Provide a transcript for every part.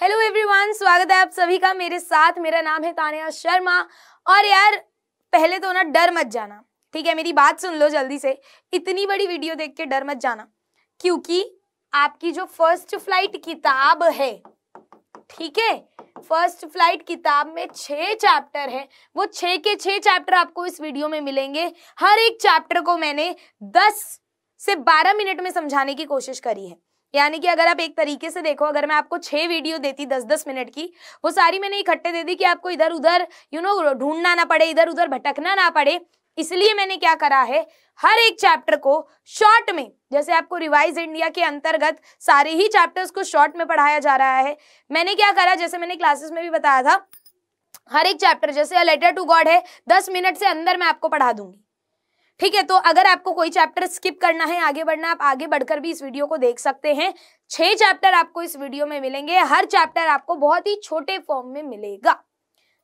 Hello everyone स्वागत है आप सभी का मेरे साथ मेरा नाम है तानिया शर्मा और यार पहले तो ना डर मत जाना ठीक है मेरी बात सुन लो जल्दी से इतनी बड़ी वीडियो देख के डर मत जाना क्योंकि आपकी जो फर्स्ट फ्लाइट किताब है ठीक है फर्स्ट फ्लाइट किताब में छह चैप्टर हैं वो छह के छह चैप्टर आपको इस वीडियो में मिलेंगे हर एक चैप्टर को मैंने दस से बारह मिनट में समझाने की कोशिश करी है यानी कि अगर आप एक तरीके से देखो अगर मैं आपको छह वीडियो देती दस दस मिनट की वो सारी मैंने इकट्ठे दे दी कि आपको इधर उधर यू नो ढूंढना ना पड़े इधर उधर भटकना ना पड़े इसलिए मैंने क्या करा है हर एक चैप्टर को शॉर्ट में जैसे आपको रिवाइज इंडिया के अंतर्गत सारे ही चैप्टर्स को शॉर्ट में पढ़ाया जा रहा है मैंने क्या करा जैसे मैंने क्लासेस में भी बताया था हर एक चैप्टर जैसे लेटर टू गॉड है दस मिनट से अंदर मैं आपको पढ़ा दूंगी ठीक है तो अगर आपको कोई चैप्टर स्किप करना है आगे बढ़ना आप आगे बढ़कर भी इस वीडियो को देख सकते हैं छह चैप्टर आपको इस वीडियो में मिलेंगे हर चैप्टर आपको बहुत ही छोटे फॉर्म में मिलेगा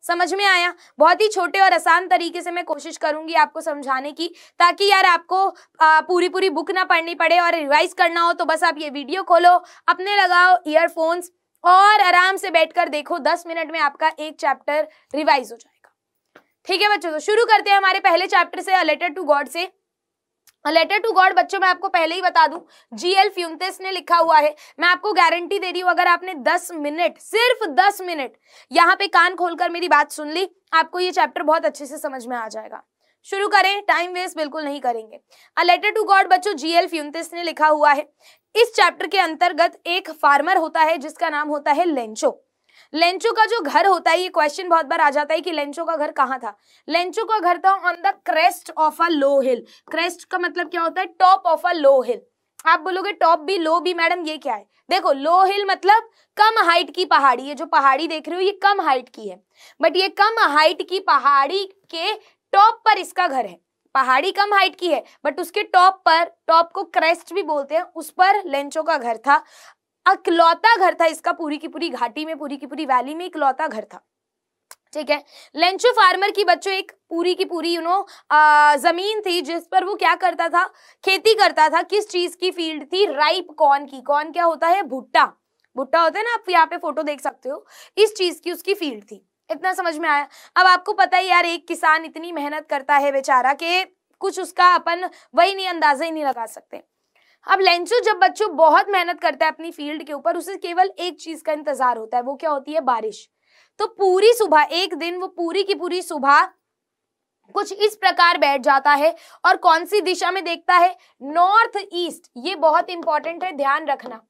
समझ में आया बहुत ही छोटे और आसान तरीके से मैं कोशिश करूंगी आपको समझाने की ताकि यार आपको आ, पूरी पूरी बुक ना पढ़नी पड़े और रिवाइज करना हो तो बस आप ये वीडियो खोलो अपने लगाओ ईयरफोन्स और आराम से बैठकर देखो दस मिनट में आपका एक चैप्टर रिवाइज हो जाएगा ठीक है बच्चों तो शुरू करते हैं हमारे पहले चैप्टर से लेटर टू गॉड से लेटर टू गॉड बच्चों मैं आपको पहले ही बता दूं जी एल फ्यूमतेस ने लिखा हुआ है मैं आपको गारंटी दे रही हूं अगर आपने 10 मिनट सिर्फ 10 मिनट यहां पे कान खोलकर मेरी बात सुन ली आपको ये चैप्टर बहुत अच्छे से समझ में आ जाएगा शुरू करें टाइम वेस्ट बिल्कुल नहीं करेंगे अ लेटर टू गॉड बच्चों जी एल फ्यूमतेस ने लिखा हुआ है इस चैप्टर के अंतर्गत एक फार्मर होता है जिसका नाम होता है लेंचो लेंचो का जो घर होता है ये क्वेश्चन बहुत बार आ जाता है कि लेंचो का घर कहाँ था लेंचो का घर था on the crest of a low hill crest का मतलब क्या होता है टॉप ऑफ अ लो हिल आप बोलोगे टॉप भी लो भी मैडम ये क्या है देखो लो हिल मतलब कम हाइट की पहाड़ी ये जो पहाड़ी देख रहे हो ये कम हाइट की है बट ये कम हाइट की पहाड़ी के टॉप पर इसका घर है पहाड़ी कम हाइट की है बट उसके टॉप पर टॉप को क्रेस्ट भी बोलते हैं उस पर लेंचो का घर था अकलौता घर था इसका पूरी की पूरी घाटी में पूरी की पूरी वैली में इकलौता घर था ठीक है लेंचो फार्मर की बच्चों एक पूरी की पूरी यू नो जमीन थी जिस पर वो क्या करता था खेती करता था किस चीज की फील्ड थी राइप कॉर्न की कॉर्न क्या होता है भुट्टा भुट्टा होता है ना आप यहाँ पे फोटो देख सकते हो इस चीज की उसकी फील्ड थी इतना समझ में आया अब आपको पता ही यार एक किसान इतनी मेहनत करता है बेचारा कि कुछ उसका अपन वही नहीं अंदाजा ही नहीं लगा सकते अब लेंचो जब बच्चों बहुत मेहनत करता है अपनी फील्ड के ऊपर उसे केवल एक चीज का इंतजार होता है वो क्या होती है बारिश तो पूरी सुबह एक दिन वो पूरी की पूरी सुबह कुछ इस प्रकार बैठ जाता है और कौन सी दिशा में देखता है नॉर्थ ईस्ट ये बहुत इंपॉर्टेंट है ध्यान रखना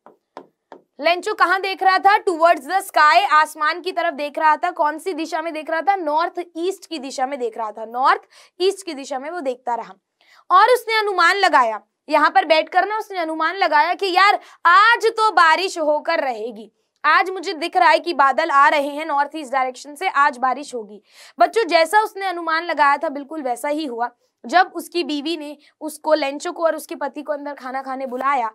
लेंचो कहाँ देख रहा था टूवर्ड्स द स्काई आसमान की तरफ देख रहा था कौन सी दिशा में देख रहा था नॉर्थ ईस्ट की दिशा में देख रहा था नॉर्थ ईस्ट की दिशा में वो देखता रहा और उसने अनुमान लगाया यहाँ पर बैठकर ना उसने अनुमान लगाया कि यार आज तो बारिश होकर रहेगी आज मुझे दिख रहा है कि बादल आ रहे हैं नॉर्थ ईस्ट डायरेक्शन से आज बारिश होगी बच्चों जैसा उसने अनुमान लगाया था बिल्कुल वैसा ही हुआ जब उसकी बीवी ने उसको लंचो को और उसके पति को अंदर खाना खाने बुलाया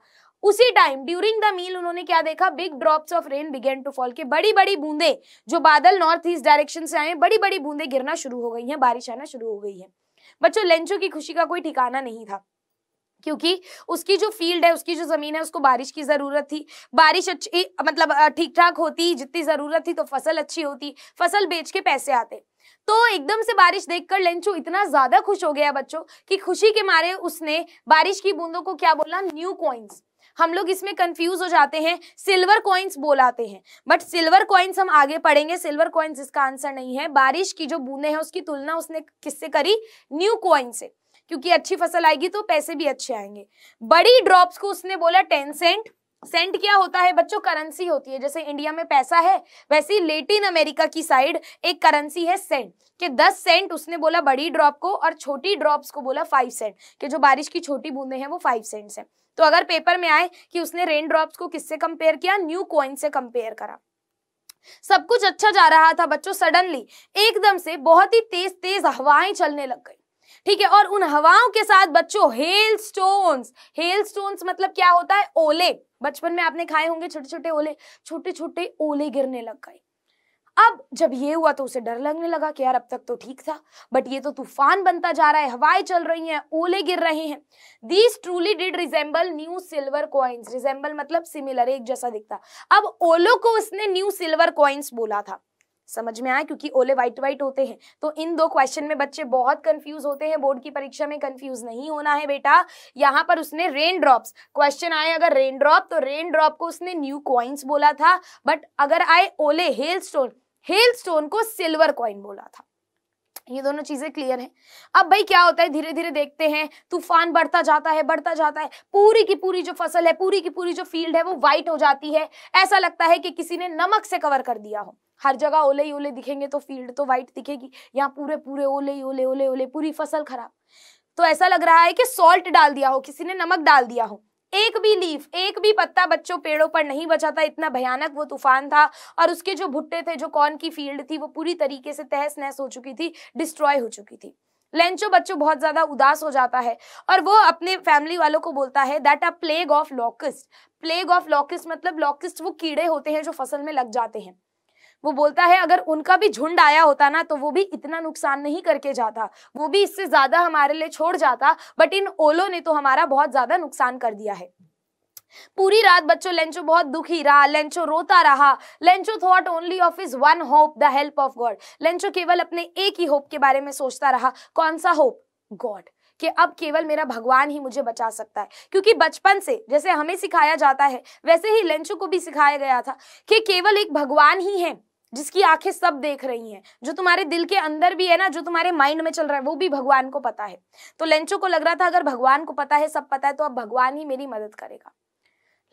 उसी टाइम ड्यूरिंग द मील उन्होंने क्या देखा big drops of rain began to fall के बड़ी बड़ी बूंदे जो बादल नॉर्थ ईस्ट डायरेक्शन से आए बड़ी बड़ी बूंदे गिरना शुरू हो गई है बारिश आना शुरू हो गई है बच्चों लंचो की खुशी का कोई ठिकाना नहीं था क्योंकि उसकी जो फील्ड है उसकी जो ज़मीन है उसको बारिश की ज़रूरत थी बारिश अच्छी मतलब ठीक ठाक होती जितनी ज़रूरत थी तो फसल अच्छी होती फसल बेच के पैसे आते तो एकदम से बारिश देखकर लेंचू इतना ज्यादा खुश हो गया बच्चों कि खुशी के मारे उसने बारिश की बूंदों को क्या बोला न्यू कॉइन्स हम लोग इसमें कंफ्यूज हो जाते हैं सिल्वर कॉइन्स बोलाते हैं बट सिल्वर कॉइन्स हम आगे पढ़ेंगे सिल्वर कॉइन्स इसका आंसर नहीं है बारिश की जो बूंदे हैं उसकी तुलना उसने किससे करी न्यू कॉइन से क्योंकि अच्छी फसल आएगी तो पैसे भी अच्छे आएंगे बड़ी ड्रॉप्स को उसने बोला टेन सेंट सेंट क्या होता है बच्चों करेंसी होती है जैसे इंडिया में पैसा है वैसे ही लेटिन अमेरिका की साइड एक करेंसी है सेंट कि दस सेंट उसने बोला बड़ी ड्रॉप को और छोटी ड्रॉप्स को बोला फाइव सेंट कि जो बारिश की छोटी बूंदे हैं वो फाइव सेंट है तो अगर पेपर में आए कि उसने रेन ड्रॉप्स को किससे कंपेयर किया न्यू कॉइन से कंपेयर करा सब कुछ अच्छा जा रहा था बच्चों सडनली एकदम से बहुत ही तेज तेज हवाएं चलने लग गई ठीक है और उन हवाओं के साथ बच्चों हेल स्टोन्स हेल स्टोन्स मतलब क्या होता है ओले बचपन में आपने खाए होंगे छोटे छोटे ओले छोटे छोटे ओले गिरने लग गए अब जब ये हुआ तो उसे डर लगने लगा कि यार अब तक तो ठीक था बट ये तो तूफान बनता जा रहा है हवाएं चल रही हैं ओले गिर रहे हैं these truly did resemble new silver coins resemble मतलब सिमिलर एक जैसा दिखता अब ओलो को उसने न्यू सिल्वर कॉइन्स बोला था समझ में आया क्योंकि ओले व्हाइट व्हाइट होते हैं तो इन दो क्वेश्चन में बच्चे बहुत कंफ्यूज होते हैं बोर्ड की परीक्षा में कंफ्यूज नहीं होना है बेटा यहाँ पर उसने रेन ड्रॉप्स क्वेश्चन आए अगर रेन ड्रॉप तो रेन ड्रॉप को उसने न्यू क्वाइंस बोला था बट अगर आए ओले हेल स्टोन हेल स्टोन को सिल्वर क्वाइन बोला था ये दोनों चीजें क्लियर है अब भाई क्या होता है धीरे धीरे देखते हैं तूफान बढ़ता जाता है बढ़ता जाता है पूरी की पूरी जो फसल है पूरी की पूरी जो फील्ड है वो व्हाइट हो जाती है ऐसा लगता है कि किसी ने नमक से कवर कर दिया हो हर जगह ओले ही ओले दिखेंगे तो फील्ड तो व्हाइट दिखेगी यहाँ पूरे पूरे ओले ही ओले ओले ओले पूरी फसल खराब तो ऐसा लग रहा है कि सॉल्ट डाल दिया हो किसी ने नमक डाल दिया हो एक भी लीफ एक भी पत्ता बच्चों पेड़ों पर नहीं बचा था इतना भयानक वो तूफान था और उसके जो भुट्टे थे जो कॉर्न की फील्ड थी वो पूरी तरीके से तहस नहस हो चुकी थी डिस्ट्रॉय हो चुकी थी लेंचो बच्चों बहुत ज्यादा उदास हो जाता है और वो अपने फैमिली वालों को बोलता है that a plague of locusts plague of locusts मतलब लॉकिस्ट वो कीड़े होते हैं जो फसल में लग जाते हैं वो बोलता है अगर उनका भी झुंड आया होता ना तो वो भी इतना नुकसान नहीं करके जाता वो भी इससे ज्यादा हमारे लिए छोड़ जाता बट इन ओलों ने तो हमारा बहुत ज्यादा नुकसान कर दिया है पूरी रात बच्चों लेंचो बहुत दुखी रहा लेंचो रोता रहा Lencho thought only of his one hope the help of God Lencho केवल अपने एक ही होप के बारे में सोचता रहा कौन सा होप गॉड कि अब केवल मेरा भगवान ही मुझे बचा सकता है क्योंकि बचपन से जैसे हमें सिखाया जाता है वैसे ही लंचो को भी सिखाया गया था कि केवल एक भगवान ही है जिसकी आंखें सब देख रही हैं जो तुम्हारे दिल के अंदर भी है ना जो तुम्हारे माइंड में चल रहा है वो भी भगवान को पता है तो लेंचो को लग रहा था अगर भगवान को पता है सब पता है तो अब भगवान ही मेरी मदद करेगा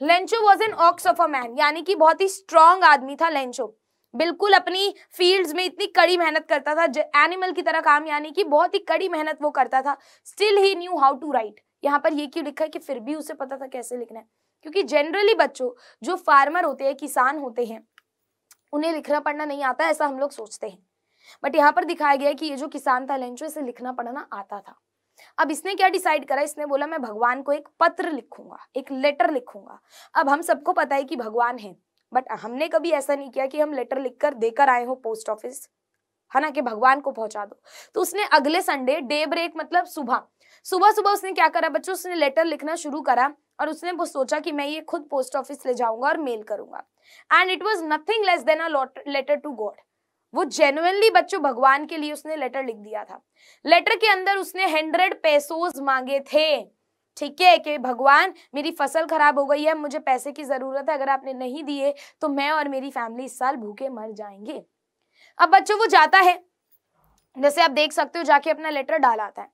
Lencho was an ox of a man यानी कि बहुत ही स्ट्रांग आदमी था लेंचो बिल्कुल अपनी फील्ड्स में इतनी कड़ी मेहनत करता था एनिमल की तरह काम यानी कि बहुत ही कड़ी मेहनत वो करता था still he knew how to write यहाँ पर ये क्यों लिखा है कि फिर भी उसे पता था कैसे लिखना है क्योंकि जनरली बच्चों जो फार्मर होते हैं किसान होते हैं उन्हें लिखना पढ़ना नहीं आता ऐसा हम लोग सोचते हैं बट यहाँ पर दिखाया गया है कि ये जो किसान था लेंचो इसे लिखना पढ़ना आता था अब इसने क्या डिसाइड करा इसने बोला मैं भगवान को एक पत्र लिखूंगा एक लेटर लिखूंगा अब हम सबको पता है कि भगवान है बट हमने कभी ऐसा नहीं किया कि हम लेटर लिखकर देकर आए हो पोस्ट ऑफिस है ना कि भगवान को पहुंचा दो तो उसने अगले संडे डे ब्रेक मतलब सुबह सुबह सुबह उसने क्या करा बच्चों उसने लेटर लिखना शुरू करा और उसने वो सोचा कि मैं ये खुद पोस्ट ऑफिस ले जाऊंगा और मेल करूंगा and it was nothing less than a letter to God वो जेनुअनली बच्चों भगवान के लिए उसने लेटर लिख दिया था लेटर के अंदर उसने हंड्रेड पैसोज मांगे थे ठीक है कि भगवान मेरी फसल खराब हो गई है मुझे पैसे की ज़रूरत है अगर आपने नहीं दिए तो मैं और मेरी फैमिली इस साल भूखे मर जाएंगे अब बच्चों वो जाता है जैसे आप देख सकते हो जाके अपना लेटर डाल आता है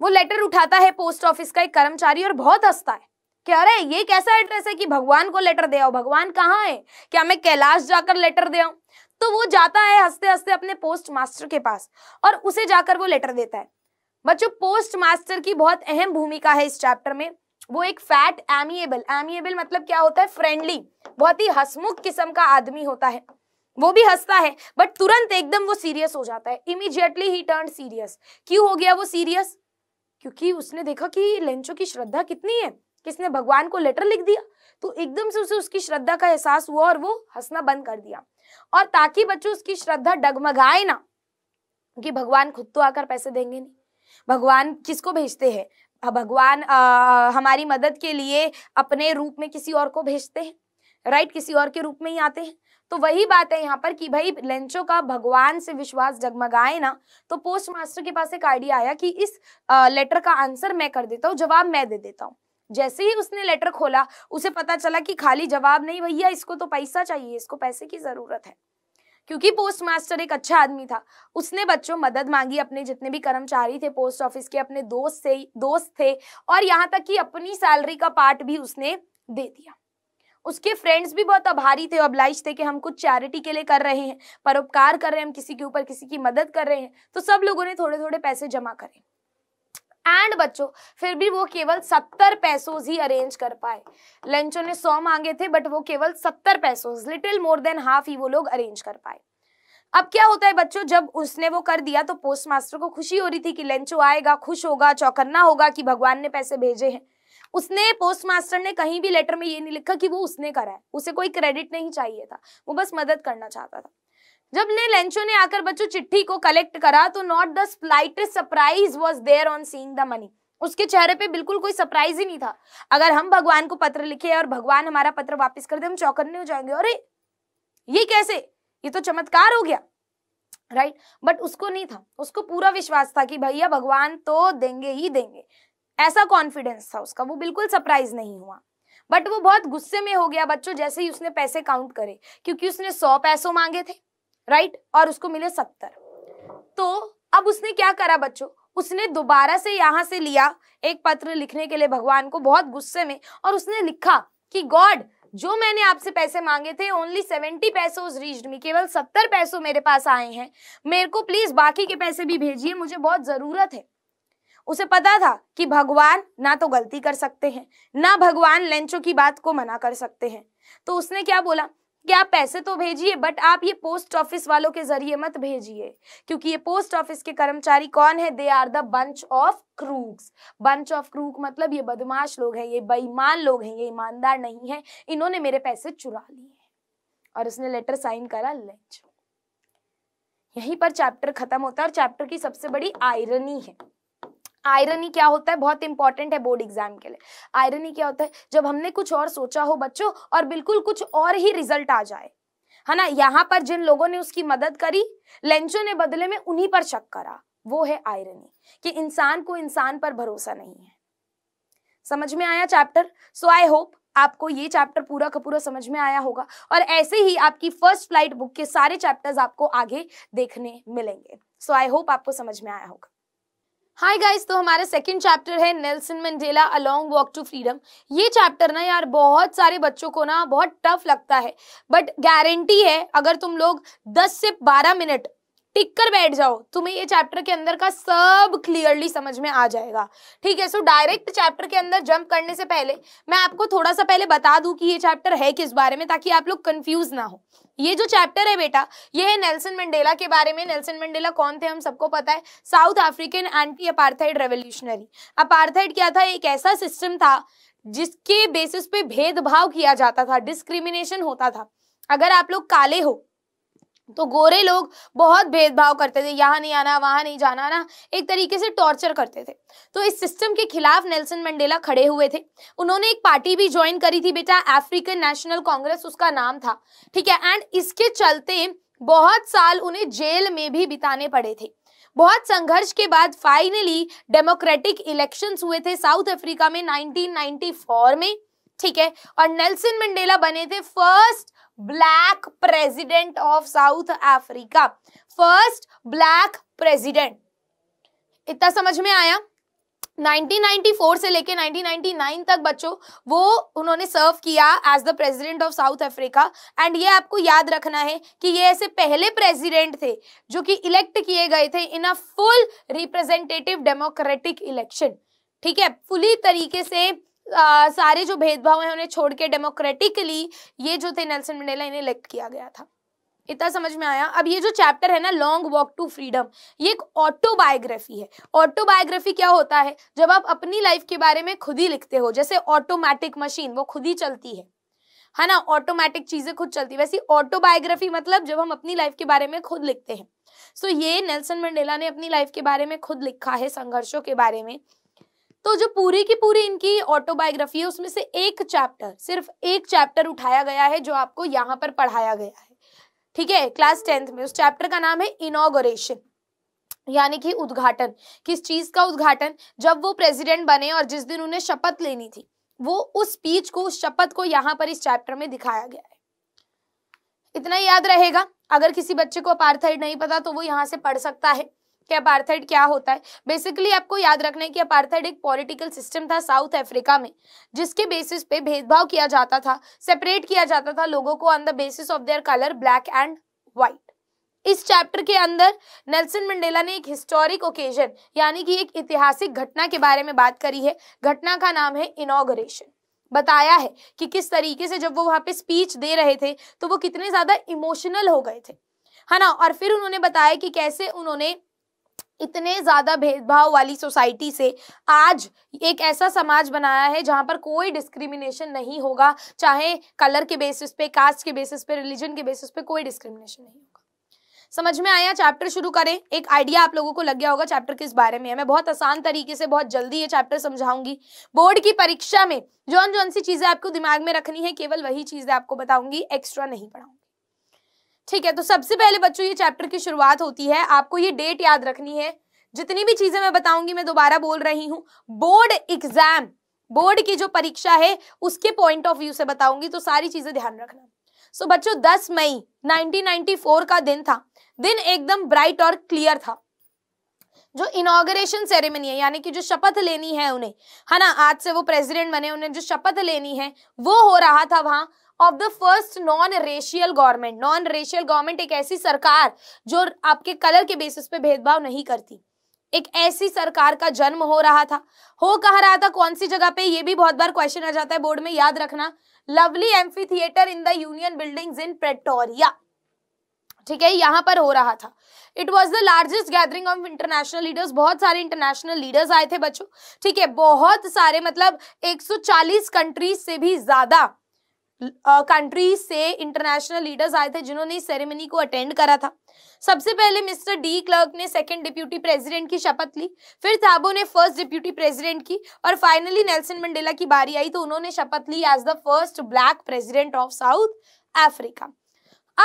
वो लेटर उठाता है पोस्ट ऑफिस का एक कर्मचारी और बहुत हंसता है कि अरे ये कैसा एड्रेस है कि भगवान को लेटर दे आओ भगवान कहाँ है क्या मैं कैलाश जाकर लेटर दे आऊं तो वो जाता है हंसते हंसते अपने पोस्ट मास्टर के पास और उसे जाकर वो लेटर देता है बच्चों पोस्ट मास्टर की बहुत अहम भूमिका है इस चैप्टर में वो एक फैट एमिएबल एमिएबल मतलब क्या होता है फ्रेंडली बहुत ही हसमुख किस्म का आदमी होता है वो भी हंसता है बट तुरंत एकदम वो सीरियस हो जाता है इमीजिएटली ही टर्न सीरियस क्यों हो गया वो सीरियस क्योंकि उसने देखा कि लेंचो की श्रद्धा कितनी है किसने भगवान को लेटर लिख दिया तो एकदम से उसे उसकी श्रद्धा का एहसास हुआ और वो हंसना बंद कर दिया और ताकि बच्चों उसकी श्रद्धा डगमगाए ना कि भगवान खुद तो आकर पैसे देंगे नहीं भगवान किसको भेजते हैं भगवान हमारी मदद के लिए अपने रूप में किसी और को भेजते हैं राइट किसी और के रूप में ही आते हैं तो वही बात है यहाँ पर कि भाई लेंचो का भगवान से विश्वास जगमगाए ना तो पोस्ट मास्टर के पास एक आइडिया आया कि इस आ, लेटर का आंसर मैं कर देता हूँ जवाब मैं दे देता हूँ जैसे ही उसने लेटर खोला उसे पता चला कि खाली जवाब नहीं भैया इसको तो पैसा चाहिए इसको पैसे की जरूरत है क्योंकि पोस्ट मास्टर एक अच्छा आदमी था उसने बच्चों मदद मांगी अपने जितने भी कर्मचारी थे पोस्ट ऑफिस के अपने दोस्त से दोस्त थे और यहाँ तक कि अपनी सैलरी का पार्ट भी उसने दे दिया उसके फ्रेंड्स भी बहुत आभारी थे अब्लाइज थे कि हम कुछ चैरिटी के लिए कर रहे हैं परोपकार कर रहे हैं हम किसी के ऊपर किसी की मदद कर रहे हैं तो सब लोगों ने थोड़े थोड़े पैसे जमा करें एंड बच्चों फिर भी वो केवल सत्तर पैसों ही अरेंज कर पाए लंचों ने सौ मांगे थे बट वो केवल सत्तर पैसों लिटिल मोर देन हाफ ही वो लोग अरेंज कर पाए अब क्या होता है बच्चों जब उसने वो कर दिया तो पोस्ट मास्टर को खुशी हो रही थी कि लंचो आएगा खुश होगा चौकन्ना होगा कि भगवान ने पैसे भेजे हैं उसने पोस्ट मास्टर ने कहीं भी लेटर में ये नहीं लिखा कि वो उसने करा है उसे कोई क्रेडिट नहीं चाहिए था वो बस मदद करना चाहता था जब ले लेंचो ने आकर बच्चों चिट्ठी को कलेक्ट करा तो not the slightest surprise was there on seeing the money उसके चेहरे पे बिल्कुल कोई सरप्राइज ही नहीं था अगर हम भगवान को पत्र लिखे और भगवान हमारा पत्र वापस कर दे हम चौकन्ने हो जाएंगे अरे ये कैसे ये तो चमत्कार हो गया राइट right? बट उसको नहीं था उसको पूरा विश्वास था कि भैया भगवान तो देंगे ही देंगे ऐसा कॉन्फिडेंस था उसका वो बिल्कुल सरप्राइज नहीं हुआ बट वो बहुत गुस्से में हो गया बच्चों जैसे ही उसने पैसे काउंट करे क्योंकि उसने सौ पैसों मांगे थे राइट और उसको मिले सत्तर तो अब उसने क्या करा बच्चों उसने दोबारा से यहाँ से लिया एक पत्र लिखने के लिए भगवान को बहुत गुस्से में और उसने लिखा कि गॉड जो मैंने आपसे पैसे मांगे थे ओनली सेवेंटी पैसोज मी केवल सत्तर पैसों मेरे पास आए हैं मेरे को प्लीज बाकी के पैसे भी भेजिए मुझे बहुत जरूरत है उसे पता था कि भगवान ना तो गलती कर सकते हैं ना भगवान लंचो की बात को मना कर सकते हैं तो उसने क्या बोला कि आप पैसे तो भेजिए बट आप ये पोस्ट ऑफिस वालों के जरिए मत भेजिए क्योंकि ये पोस्ट ऑफिस के कर्मचारी कौन है they are the bunch of crooks bunch of crook मतलब ये बदमाश लोग हैं ये बेईमान लोग हैं ये ईमानदार नहीं है इन्होंने मेरे पैसे चुरा लिए और उसने लेटर साइन करा लेट यहीं पर चैप्टर खत्म होता है और चैप्टर की सबसे बड़ी आयरनी है आयरन ही क्या होता है बहुत इंपॉर्टेंट है बोर्ड एग्जाम के लिए आयरन ही क्या होता है जब हमने कुछ और सोचा हो बच्चों और बिल्कुल कुछ और ही रिजल्ट आ जाए है ना यहाँ पर जिन लोगों ने उसकी मदद करी लेंचो ने बदले में उन्हीं पर शक करा वो है आयरनी कि इंसान को इंसान पर भरोसा नहीं है समझ में आया चैप्टर सो आई होप आपको ये चैप्टर पूरा का पूरा समझ में आया होगा और ऐसे ही आपकी फर्स्ट फ्लाइट बुक के सारे चैप्टर्स आपको आगे देखने मिलेंगे सो आई होप आपको समझ में आया होगा हाय गाइस तो हमारा सेकंड चैप्टर है Nelson Mandela a long walk to freedom ये चैप्टर ना यार बहुत सारे बच्चों को ना बहुत टफ लगता है बट गारंटी है अगर तुम लोग 10 से 12 मिनट टिक कर बैठ जाओ तुम्हें ये चैप्टर के अंदर का सब क्लियरली समझ में आ जाएगा ठीक है सो डायरेक्ट चैप्टर के अंदर जंप करने से पहले मैं आपको थोड़ा सा पहले बता दूं कि ये चैप्टर है किस बारे में ताकि आप लोग कंफ्यूज ना हो ये जो चैप्टर है बेटा ये है नेल्सन मंडेला के बारे में नेल्सन मंडेला कौन थे हम सबको पता है South African anti apartheid revolutionary apartheid क्या था एक ऐसा सिस्टम था जिसके बेसिस पे भेदभाव किया जाता था डिस्क्रिमिनेशन होता था अगर आप लोग काले हो तो गोरे लोग बहुत भेदभाव करते थे यहाँ नहीं आना वहाँ नहीं जाना ना एक तरीके से टॉर्चर करते थे तो इस सिस्टम के खिलाफ नेल्सन मंडेला खड़े हुए थे उन्होंने एक पार्टी भी ज्वाइन करी थी बेटा अफ्रीकन नेशनल कांग्रेस उसका नाम था ठीक है एंड इसके चलते बहुत साल उन्हें जेल में भी बिताने पड़े थे बहुत संघर्ष के बाद फाइनली डेमोक्रेटिक इलेक्शंस हुए थे साउथ अफ्रीका में 1994 में ठीक है और नेल्सन मंडेला बने थे first black president of South Africa first black president इतना समझ में आया 1994 से लेके 1999 तक बच्चों वो उन्होंने सर्व किया as the president of South Africa and ये आपको याद रखना है कि ये ऐसे पहले प्रेसिडेंट थे जो कि इलेक्ट किए गए थे in a full representative democratic election ठीक है फुली तरीके से आ, सारे जो भेदभाव है उन्हें छोड़ के डेमोक्रेटिकली ये जो थे नेल्सन मंडेला इन्हें इलेक्ट किया गया था इतना समझ में आया अब ये जो चैप्टर है ना लॉन्ग वॉक टू फ्रीडम ये एक ऑटोबायोग्राफी है ऑटोबायोग्राफी क्या होता है जब आप अपनी लाइफ के बारे में खुद ही लिखते हो जैसे ऑटोमैटिक मशीन वो खुद ही चलती है है ना ऑटोमैटिक चीजें खुद चलती है वैसे ऑटोबायोग्राफी मतलब जब हम अपनी लाइफ के बारे में खुद लिखते हैं सो so, ये नेल्सन मंडेला ने अपनी लाइफ के बारे में खुद लिखा है संघर्षों के बारे में तो जो पूरी की पूरी इनकी ऑटोबायोग्राफी है उसमें से एक चैप्टर सिर्फ एक चैप्टर उठाया गया है जो आपको यहाँ पर पढ़ाया गया है ठीक है क्लास टेंथ में उस चैप्टर का नाम है इनोगोरेशन यानी कि उद्घाटन किस चीज का उद्घाटन जब वो प्रेसिडेंट बने और जिस दिन उन्हें शपथ लेनी थी वो उस स्पीच को उस शपथ को यहाँ पर इस चैप्टर में दिखाया गया है इतना याद रहेगा अगर किसी बच्चे को अपार्थाइड नहीं पता तो वो यहाँ से पढ़ सकता है कि अपार्थाइड क्या होता है बेसिकली आपको याद रखना है कि अपार्थाइड एक पॉलिटिकल सिस्टम था साउथ अफ्रीका में जिसके बेसिस पे भेदभाव किया जाता था सेपरेट किया जाता था लोगों को on the basis of their colour black and white इस चैप्टर के अंदर नेल्सन मंडेला ने एक हिस्टोरिक ओकेजन यानी कि एक ऐतिहासिक घटना के बारे में बात करी है घटना का नाम है इनोग्रेशन बताया है कि किस तरीके से जब वो वहां पे स्पीच दे रहे थे तो वो कितने ज्यादा इमोशनल हो गए थे है ना और फिर उन्होंने बताया कि कैसे उन्होंने इतने ज़्यादा भेदभाव वाली सोसाइटी से आज एक ऐसा समाज बनाया है जहाँ पर कोई डिस्क्रिमिनेशन नहीं होगा चाहे कलर के बेसिस पे कास्ट के बेसिस पे रिलीजन के बेसिस पे कोई डिस्क्रिमिनेशन नहीं होगा समझ में आया चैप्टर शुरू करें एक आइडिया आप लोगों को लग गया होगा चैप्टर किस बारे में है मैं बहुत आसान तरीके से बहुत जल्दी ये चैप्टर समझाऊंगी बोर्ड की परीक्षा में जौन जौन सी चीज़ें आपको दिमाग में रखनी है केवल वही चीज़ें आपको बताऊंगी एक्स्ट्रा नहीं पढ़ाऊंगी ठीक है तो सबसे पहले बच्चों ये चैप्टर की शुरुआत होती है आपको ये डेट याद रखनी है जितनी भी चीजें मैं बताऊंगी मैं दोबारा बोल रही हूँ बोर्ड एग्जाम बोर्ड की जो परीक्षा है उसके पॉइंट ऑफ व्यू से बताऊंगी तो सारी चीजें ध्यान रखना सो so, बच्चों 10 मई 1994 का दिन था दिन एकदम ब्राइट और क्लियर था जो इनोग्रेशन सेरेमनी है यानी कि जो शपथ लेनी है उन्हें है ना आज से वो प्रेसिडेंट बने उन्हें जो शपथ लेनी है वो हो रहा था वहां of the first non racial government non racial government एक ऐसी सरकार जो आपके कलर के बेसिस पे भेदभाव नहीं करती एक ऐसी सरकार का जन्म हो रहा था हो कह रहा था कौन सी जगह पे ये भी बहुत बार क्वेश्चन आ जाता है बोर्ड में याद रखना lovely amphitheatre in the Union Buildings in Pretoria ठीक है यहाँ पर हो रहा था it was the largest gathering of international leaders बहुत सारे इंटरनेशनल लीडर्स आए थे बच्चों ठीक है बहुत सारे मतलब 140 कंट्रीज से भी ज्यादा कंट्री से इंटरनेशनल लीडर्स आए थे जिन्होंने इस सेरेमनी को अटेंड करा था सबसे पहले मिस्टर डी क्लर्क ने सेकंड डिप्यूटी प्रेसिडेंट की शपथ ली फिर थाबो ने फर्स्ट डिप्यूटी प्रेसिडेंट की और फाइनली नेल्सन मंडेला की बारी आई तो उन्होंने शपथ ली as the first black president of South Africa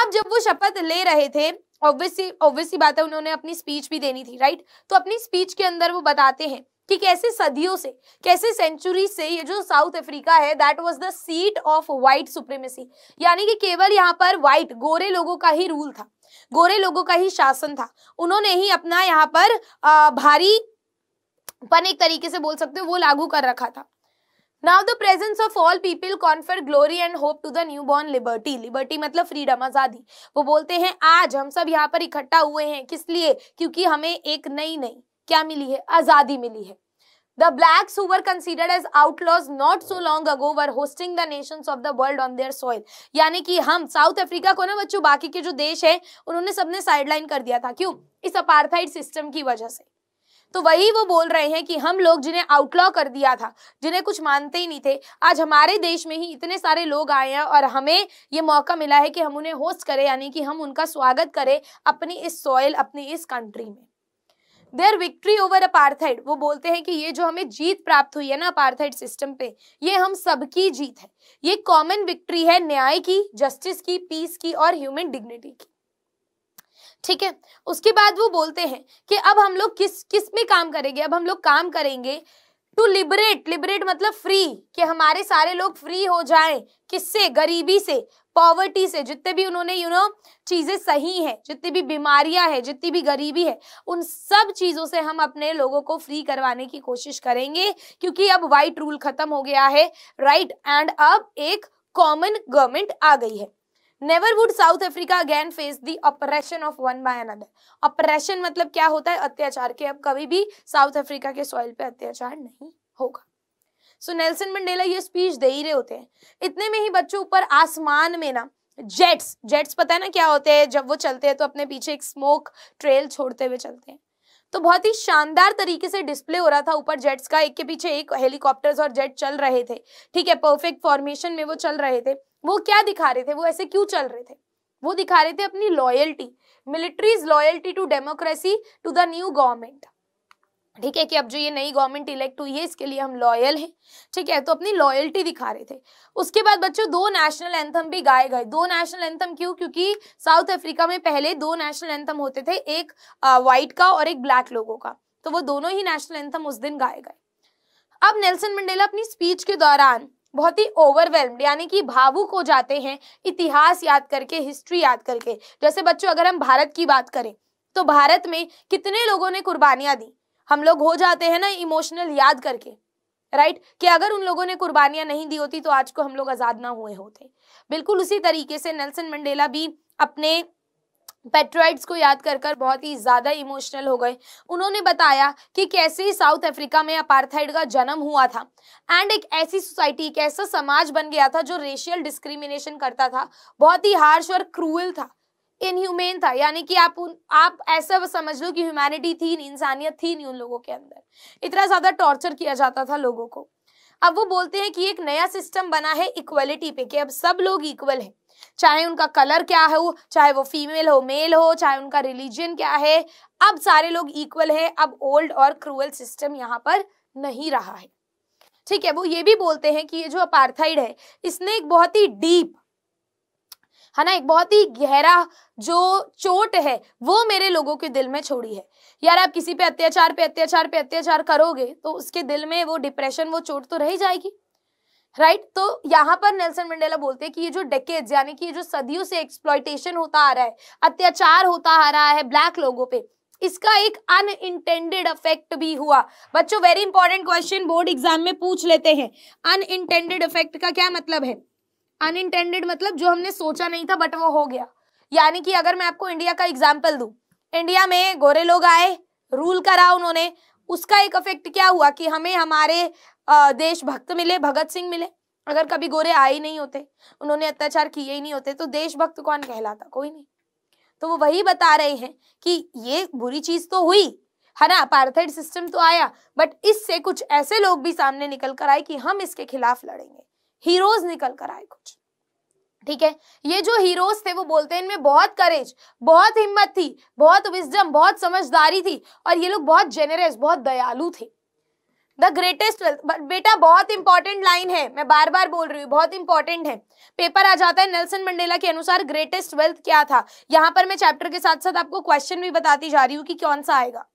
अब जब वो शपथ ले रहे थे ऑब्वियसली ऑब्वियसली बात है उन्होंने अपनी स्पीच भी देनी थी राइट तो अपनी स्पीच के अंदर वो बताते हैं कि कैसे सदियों से कैसे सेंचुरी से ये जो साउथ अफ्रीका है that was the seat of white supremacy यानी कि केवल यहाँ पर वाइट गोरे लोगों का ही रूल था गोरे लोगों का ही शासन था उन्होंने ही अपना यहाँ पर भारी पन एक तरीके से बोल सकते हो वो लागू कर रखा था now the presence of all people confer glory and hope to the newborn liberty liberty मतलब फ्रीडम आजादी वो बोलते हैं आज हम सब यहाँ पर इकट्ठा हुए हैं किस लिए क्योंकि हमें एक नई नई क्या मिली है आजादी मिली है the blacks who're considered as outlaws not so long ago were hosting the nation of the world on their soil यानी कि हम साउथ अफ्रीका को ना बच्चों बाकी के जो देश है उन्होंने सबने साइडलाइन कर दिया था क्यों इस अपार्थाइड सिस्टम की वजह से तो वही वो बोल रहे हैं कि हम लोग जिन्हें आउटलॉ कर दिया था जिन्हें कुछ मानते ही नहीं थे आज हमारे देश में ही इतने सारे लोग आए हैं और हमें ये मौका मिला है कि हम उन्हें होस्ट करें यानी कि हम उनका स्वागत करें अपनी इस सॉइल अपनी इस कंट्री में देयर विक्ट्री ओवर अपार्थाइड वो बोलते हैं कि ये जो हमें जीत प्राप्त हुई है ना अपार्थाइड सिस्टम पे ये हम सबकी जीत है ये कॉमन विक्ट्री है न्याय की जस्टिस की पीस की और ह्यूमन डिग्निटी की ठीक है उसके बाद वो बोलते हैं कि अब हम लोग किस किस में काम करेंगे अब हम लोग काम करेंगे टू लिबरेट लिबरेट मतलब फ्री कि हमारे सारे लोग फ्री हो जाएं किससे गरीबी से पॉवर्टी से जितने भी उन्होंने यू नो चीज़ें सही हैं जितनी भी बीमारियां हैं जितनी भी गरीबी है उन सब चीज़ों से हम अपने लोगों को फ्री करवाने की कोशिश करेंगे क्योंकि अब वाइट रूल खत्म हो गया है राइट right? एंड अब एक कॉमन गवर्नमेंट आ गई है never would South Africa again face the oppression of one by another oppression मतलब क्या होता है अत्याचार के अब कभी भी साउथ अफ्रीका के सॉइल पे अत्याचार नहीं होगा सो नेल्सन मंडेला ये स्पीच दे ही रहे होते हैं इतने में ही बच्चों ऊपर आसमान में ना जेट्स जेट्स पता है ना क्या होते हैं जब वो चलते हैं तो अपने पीछे एक स्मोक ट्रेल छोड़ते हुए चलते हैं तो बहुत ही शानदार तरीके से डिस्प्ले हो रहा था ऊपर जेट्स का एक के पीछे एक हेलीकॉप्टर्स और जेट चल रहे थे ठीक है परफेक्ट फॉर्मेशन में वो चल रहे थे वो क्या दिखा रहे थे वो ऐसे क्यों चल रहे थे वो दिखा रहे थे अपनी loyalty militaries loyalty to democracy to the new government ठीक है कि अब जो ये नई गवर्नमेंट इलेक्ट हुई है इसके लिए हम लॉयल हैं ठीक है तो अपनी लॉयल्टी दिखा रहे थे उसके बाद बच्चों दो नेशनल एंथम भी गाए गए दो नेशनल एंथम क्यों क्योंकि साउथ अफ्रीका में पहले दो नेशनल एंथम होते थे एक वाइट का और एक ब्लैक लोगों का तो वो दोनों ही नेशनल एंथम उस दिन गाए गए अब नेल्सन मंडेला अपनी स्पीच के दौरान बहुत ही ओवरवेलम्ड यानी कि भावुक हो जाते हैं इतिहास याद करके हिस्ट्री याद करके जैसे बच्चों अगर हम भारत की बात करें तो भारत में कितने लोगों ने कुर्बानियां दी हम लोग हो जाते हैं ना इमोशनल याद करके राइट right? कि अगर उन लोगों ने कुर्बानियां नहीं दी होती तो आज को हम लोग आज़ाद ना हुए होते बिल्कुल उसी तरीके से नेल्सन मंडेला भी अपने पेट्रॉइड्स को याद कर कर बहुत ही ज़्यादा इमोशनल हो गए उन्होंने बताया कि कैसे साउथ अफ्रीका में अपार्थाइड का जन्म हुआ था एंड एक ऐसी सोसाइटी एक ऐसा समाज बन गया था जो रेशियल डिस्क्रिमिनेशन करता था बहुत ही हार्श और क्रूअल था इनह्यूमेन था यानी कि आप उन आप ऐसा समझ लो कि ह्यूमैनिटी थी नहीं इंसानियत थी नहीं उन लोगों के अंदर इतना ज़्यादा टॉर्चर किया जाता था लोगों को अब वो बोलते हैं कि एक नया सिस्टम बना है इक्वलिटी पे कि अब सब लोग इक्वल हैं चाहे उनका कलर क्या हो चाहे वो फीमेल हो मेल हो चाहे उनका रिलीजन क्या है अब सारे लोग इक्वल है अब ओल्ड और क्रूअल सिस्टम यहाँ पर नहीं रहा है ठीक है वो ये भी बोलते हैं कि ये जो अपार्थाइड है इसने एक बहुत ही डीप है ना एक बहुत ही गहरा जो चोट है वो मेरे लोगों के दिल में छोड़ी है यार आप किसी पे अत्याचार पे अत्याचार पे अत्याचार करोगे तो उसके दिल में वो डिप्रेशन वो चोट तो रह जाएगी राइट तो यहाँ पर नेल्सन मंडेला बोलते हैं कि ये जो डेकेज यानी कि ये जो सदियों से एक्सप्लॉयटेशन होता आ रहा है अत्याचार होता आ रहा है ब्लैक लोगों पे इसका एक अनइंटेंडेड इफेक्ट भी हुआ बच्चों very important question board exam में पूछ लेते हैं अनइंटेंडेड इफेक्ट का क्या मतलब है अनइंटेंडेड मतलब जो हमने सोचा नहीं था बट वो हो गया यानी कि अगर मैं आपको इंडिया का एग्जाम्पल दू इंडिया में गोरे लोग आए रूल करा उन्होंने उसका एक इफेक्ट क्या हुआ कि हमें हमारे देशभक्त मिले भगत सिंह मिले अगर कभी गोरे आए ही नहीं होते उन्होंने अत्याचार किए ही नहीं होते तो देशभक्त कौन कहलाता कोई नहीं तो वो वही बता रहे हैं कि ये बुरी चीज तो हुई है ना अपार्थाइड सिस्टम तो आया बट इससे कुछ ऐसे लोग भी सामने निकल कर आए कि हम इसके खिलाफ लड़ेंगे हीरोज निकल कर आए कुछ ठीक है ये जो हीरोज थे वो बोलते हैं इनमें बहुत करेज बहुत हिम्मत थी बहुत विजडम बहुत समझदारी थी और ये लोग बहुत जेनरस बहुत दयालु थे द ग्रेटेस्ट वेल्थ बेटा बहुत इंपॉर्टेंट लाइन है मैं बार बार बोल रही हूँ बहुत इंपॉर्टेंट है पेपर आ जाता है नेल्सन मंडेला के अनुसार ग्रेटेस्ट वेल्थ क्या था यहाँ पर मैं चैप्टर के साथ साथ आपको क्वेश्चन भी बताती जा रही हूँ कि कौन सा आएगा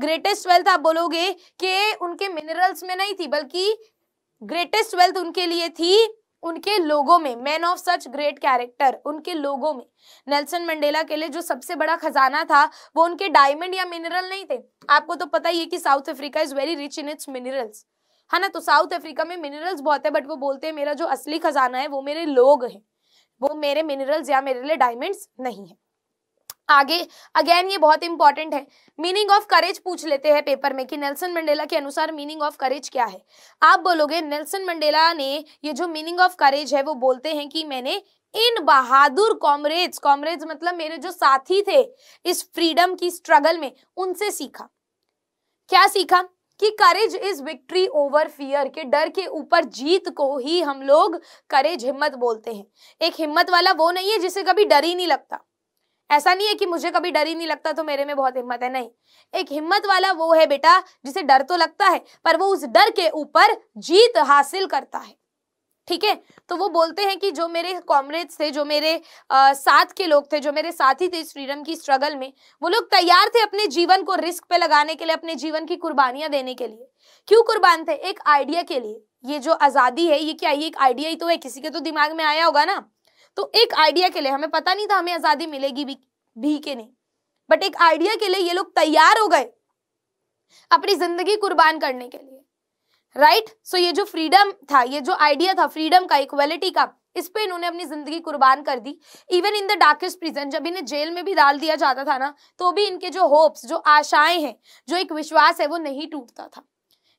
ग्रेटेस्ट वेल्थ आप बोलोगे कि उनके मिनरल्स में नहीं थी बल्कि ग्रेटेस्ट वेल्थ उनके लिए थी उनके लोगों में man of such great character उनके लोगों में नेल्सन मंडेला के लिए जो सबसे बड़ा खजाना था वो उनके डायमंड या मिनरल नहीं थे आपको तो पता ही है कि South Africa is very rich in its minerals है ना तो साउथ अफ्रीका में मिनरल्स बहुत है बट वो बोलते हैं मेरा जो असली खजाना है वो मेरे लोग हैं वो मेरे मिनरल्स या मेरे लिए डायमंड्स नहीं है आगे अगेन ये बहुत इंपॉर्टेंट है मीनिंग ऑफ करेज पूछ लेते हैं पेपर में कि नेल्सन मंडेला के अनुसार मीनिंग ऑफ करेज क्या है आप बोलोगे नेल्सन मंडेला ने ये जो मीनिंग ऑफ करेज है वो बोलते हैं कि मैंने इन बहादुर कॉमरेड्स कॉमरेड्स मतलब मेरे जो साथी थे इस फ्रीडम की स्ट्रगल में उनसे सीखा क्या सीखा कि courage is victory over fear के डर के ऊपर जीत को ही हम लोग करेज हिम्मत बोलते हैं एक हिम्मत वाला वो नहीं है जिसे कभी डर ही नहीं लगता ऐसा नहीं है कि मुझे कभी डर ही नहीं लगता तो मेरे में बहुत हिम्मत है नहीं एक हिम्मत वाला वो है बेटा जिसे डर तो लगता है पर वो उस डर के ऊपर जीत हासिल करता है ठीक है तो वो बोलते हैं कि जो मेरे कॉमरेड्स थे जो मेरे आ, साथ के लोग थे जो मेरे साथी थे इस फ्रीडम की स्ट्रगल में वो लोग तैयार थे अपने जीवन को रिस्क पे लगाने के लिए अपने जीवन की कुर्बानियां देने के लिए क्यों कुर्बान थे एक आइडिया के लिए ये जो आज़ादी है ये क्या ये एक आइडिया ही तो है किसी के तो दिमाग में आया होगा ना तो एक आइडिया के लिए हमें पता नहीं था हमें आजादी मिलेगी भी, भी के नहीं बट एक आइडिया के लिए ये लोग तैयार हो गए अपनी जिंदगी कुर्बान करने के लिए राइट right? सो so, ये जो फ्रीडम था ये जो आइडिया था फ्रीडम का इक्वेलिटी का इस पे इन्होंने अपनी जिंदगी कुर्बान कर दी even in the darkest prison जब इन्हें जेल में भी डाल दिया जाता था ना तो भी इनके जो होप्स जो आशाएं हैं जो एक विश्वास है वो नहीं टूटता था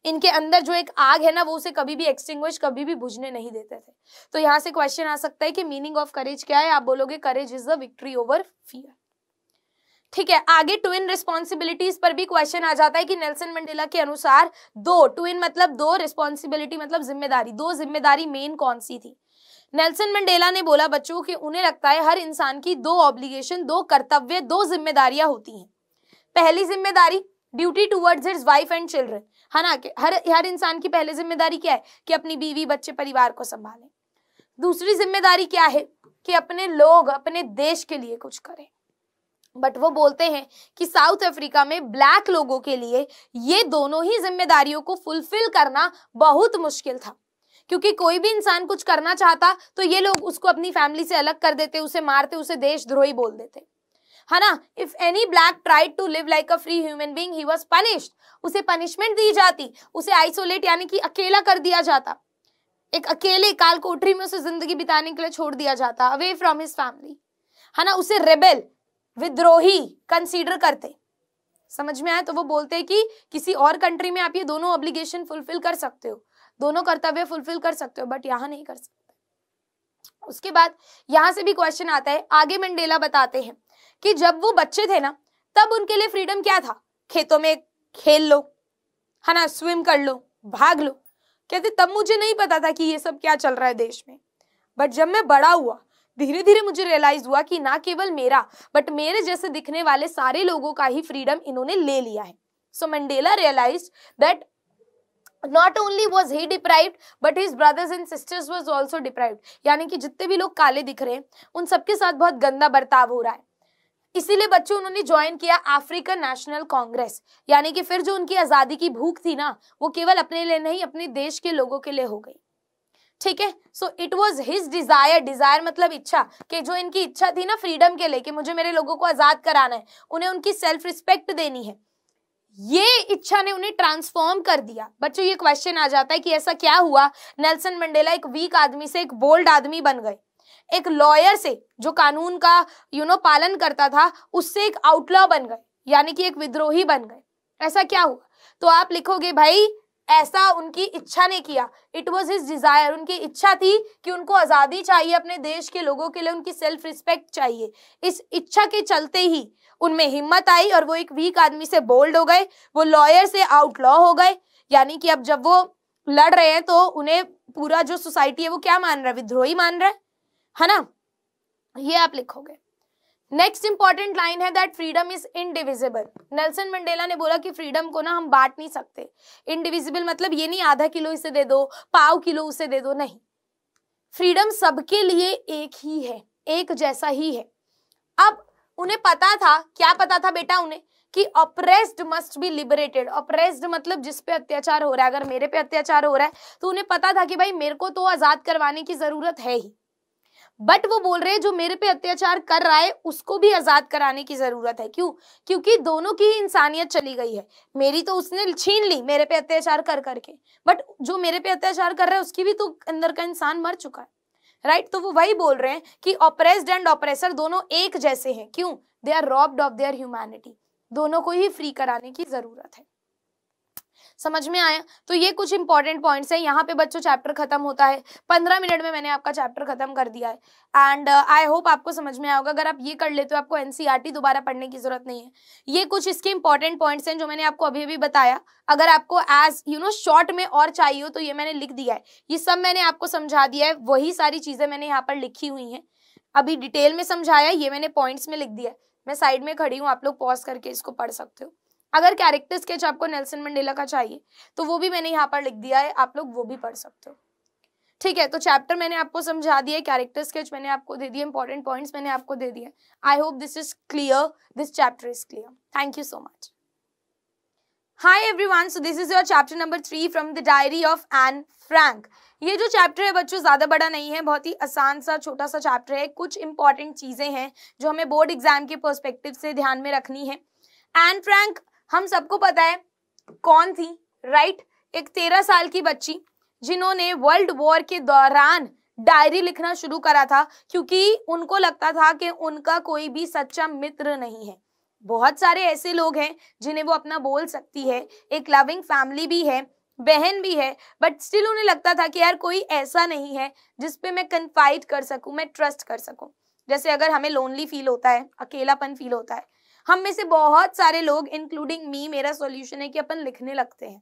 इनके अंदर जो एक आग है ना वो उसे कभी भी एक्सटिंग कभी भी बुझने नहीं देते थे तो यहाँ से क्वेश्चन आ सकता है कि मीनिंग ऑफ करेज क्या है आप बोलोगे courage is the victory over fear ठीक है आगे ट्विन रिस्पॉन्सिबिलिटीज पर भी क्वेश्चन आ जाता है कि नेल्सन मंडेला के अनुसार दो ट्विन मतलब दो रिस्पॉन्सिबिलिटी मतलब जिम्मेदारी दो जिम्मेदारी मेन कौन सी थी नेल्सन मंडेला ने बोला बच्चों कि उन्हें लगता है हर इंसान की दो ऑब्लिगेशन दो कर्तव्य दो जिम्मेदारियां होती हैं पहली जिम्मेदारी duty towards his wife and children है हाँ ना कि हर हर इंसान की पहले जिम्मेदारी क्या है कि अपनी बीवी बच्चे परिवार को संभालें दूसरी जिम्मेदारी क्या है कि अपने लोग अपने देश के लिए कुछ करें बट वो बोलते हैं कि साउथ अफ्रीका में ब्लैक लोगों के लिए ये दोनों ही जिम्मेदारियों को फुलफिल करना बहुत मुश्किल था क्योंकि कोई भी इंसान कुछ करना चाहता तो ये लोग उसको अपनी फैमिली से अलग कर देते उसे मारते उसे देशद्रोही बोल देते है हाँ ना if any black tried to live like a free human being he was punished उसे पनिशमेंट दी जाती उसे आइसोलेट यानी कि अकेला कर दिया जाता एक अकेले काल कोठरी में उसे जिंदगी बिताने के लिए छोड़ दिया जाता अवे फ्रॉम हिज फैमिली है ना उसे रेबेल विद्रोही कंसीडर करते समझ में आया तो वो बोलते हैं कि किसी और कंट्री में आप ये दोनों ऑब्लिगेशन फुलफिल कर सकते हो दोनों कर्तव्य फुलफिल कर सकते हो बट यहाँ नहीं कर सकते उसके बाद यहाँ से भी क्वेश्चन आता है आगे मंडेला बताते हैं कि जब वो बच्चे थे ना तब उनके लिए फ्रीडम क्या था खेतों में खेल लो है ना स्विम कर लो भाग लो कहते तब मुझे नहीं पता था कि ये सब क्या चल रहा है देश में बट जब मैं बड़ा हुआ धीरे धीरे मुझे रियलाइज हुआ कि ना केवल मेरा बट मेरे जैसे दिखने वाले सारे लोगों का ही फ्रीडम इन्होंने ले लिया है so Mandela realise that not only was he deprived but his brothers and sisters was also deprived यानी कि जितने भी लोग काले दिख रहे हैं उन सबके साथ बहुत गंदा बर्ताव हो रहा है इसीलिए बच्चों उन्होंने ज्वाइन किया अफ्रीकन नेशनल कांग्रेस यानी कि फिर जो उनकी आजादी की भूख थी ना वो केवल अपने लिए नहीं अपने देश के लोगों के लिए हो गई ठीक है so it was his desire desire मतलब इच्छा कि जो इनकी इच्छा थी ना फ्रीडम के लिए कि मुझे मेरे लोगों को आजाद कराना है उन्हें उनकी सेल्फ रिस्पेक्ट देनी है ये इच्छा ने उन्हें ट्रांसफॉर्म कर दिया बच्चों ये क्वेश्चन आ जाता है कि ऐसा क्या हुआ नेल्सन मंडेला एक वीक आदमी से एक बोल्ड आदमी बन गए एक लॉयर से जो कानून का यू you नो know, पालन करता था उससे एक आउटलॉ बन गए यानी कि एक विद्रोही बन गए ऐसा क्या हुआ तो आप लिखोगे भाई ऐसा उनकी इच्छा ने किया इट वॉज हिज डिजायर उनकी इच्छा थी कि उनको आज़ादी चाहिए अपने देश के लोगों के लिए उनकी सेल्फ रिस्पेक्ट चाहिए इस इच्छा के चलते ही उनमें हिम्मत आई और वो एक वीक आदमी से बोल्ड हो गए वो लॉयर से आउटलॉ हो गए यानी कि अब जब वो लड़ रहे हैं तो उन्हें पूरा जो सोसाइटी है वो क्या मान रहा है विद्रोही मान रहा है है ना ये आप लिखोगे नेक्स्ट इंपॉर्टेंट लाइन है that freedom is indivisible Nelson Mandela ने बोला कि फ्रीडम को ना हम बांट नहीं सकते इनडिविजिबल मतलब ये नहीं आधा किलो इसे दे दो पाव किलो उसे दे दो नहीं फ्रीडम सबके लिए एक ही है एक जैसा ही है अब उन्हें पता था क्या पता था बेटा उन्हें कि oppressed must be liberated oppressed मतलब जिस पे अत्याचार हो रहा है अगर मेरे पे अत्याचार हो रहा है तो उन्हें पता था कि भाई मेरे को तो आजाद करवाने की जरूरत है ही बट वो बोल रहे हैं जो मेरे पे अत्याचार कर रहा है उसको भी आजाद कराने की जरूरत है क्यों क्योंकि दोनों की इंसानियत चली गई है मेरी तो उसने छीन ली मेरे पे अत्याचार कर करके बट जो मेरे पे अत्याचार कर रहा है उसकी भी तो अंदर का इंसान मर चुका है राइट right? तो वो वही बोल रहे हैं कि ऑपरेस्ड एंड ऑपरेसर दोनों एक जैसे हैं क्यों they are robbed of their humanity दोनों को ही फ्री कराने की जरूरत है समझ में आया तो ये कुछ इंपॉर्टेंट पॉइंट्स हैं यहाँ पे बच्चों चैप्टर खत्म होता है पंद्रह मिनट में मैंने आपका चैप्टर खत्म कर दिया है एंड आई होप आपको समझ में आएगा अगर आप ये कर लेते हो आपको एनसीईआरटी e दोबारा पढ़ने की जरूरत नहीं है ये कुछ इसके इंपॉर्टेंट पॉइंट्स हैं जो मैंने आपको अभी अभी बताया अगर आपको एज यू नो शॉर्ट में और चाहिए हो तो ये मैंने लिख दिया है ये सब मैंने आपको समझा दिया है वही सारी चीजें मैंने यहाँ पर लिखी हुई है अभी डिटेल में समझाया ये मैंने पॉइंट्स में लिख दिया है मैं साइड में खड़ी हूँ आप लोग पॉज करके इसको पढ़ सकते हो अगर कैरेक्टर स्केच आपको नेल्सन मंडेला का चाहिए तो वो भी मैंने यहाँ पर लिख दिया है आप लोग वो भी पढ़ सकते हो ठीक है तो चैप्टर मैंने आपको समझा दिया कैरेक्टर स्केच मैंने आपको दे दिए इंपॉर्टेंट पॉइंट्स मैंने आपको दे दिए I hope this is clear this chapter is clear thank you so much Hi everyone, so this is your chapter number three from the diary of Anne Frank. ये जो चैप्टर है बच्चों ज़्यादा बड़ा नहीं है बहुत ही आसान सा छोटा सा चैप्टर है कुछ इंपॉर्टेंट चीज़ें हैं जो हमें बोर्ड एग्जाम के परस्पेक्टिव से ध्यान में रखनी है एन फ्रैंक हम सबको पता है कौन थी राइट एक तेरह साल की बच्ची जिन्होंने वर्ल्ड वॉर के दौरान डायरी लिखना शुरू करा था क्योंकि उनको लगता था कि उनका कोई भी सच्चा मित्र नहीं है बहुत सारे ऐसे लोग हैं जिन्हें वो अपना बोल सकती है एक लविंग फैमिली भी है बहन भी है बट स्टिल उन्हें लगता था कि यार कोई ऐसा नहीं है जिसपे मैं कन्फाइड कर सकूं मैं ट्रस्ट कर सकूं जैसे अगर हमें लोनली फील होता है अकेलापन फील होता है हम में से बहुत सारे लोग इंक्लूडिंग मी मेरा सॉल्यूशन है कि अपन लिखने लगते हैं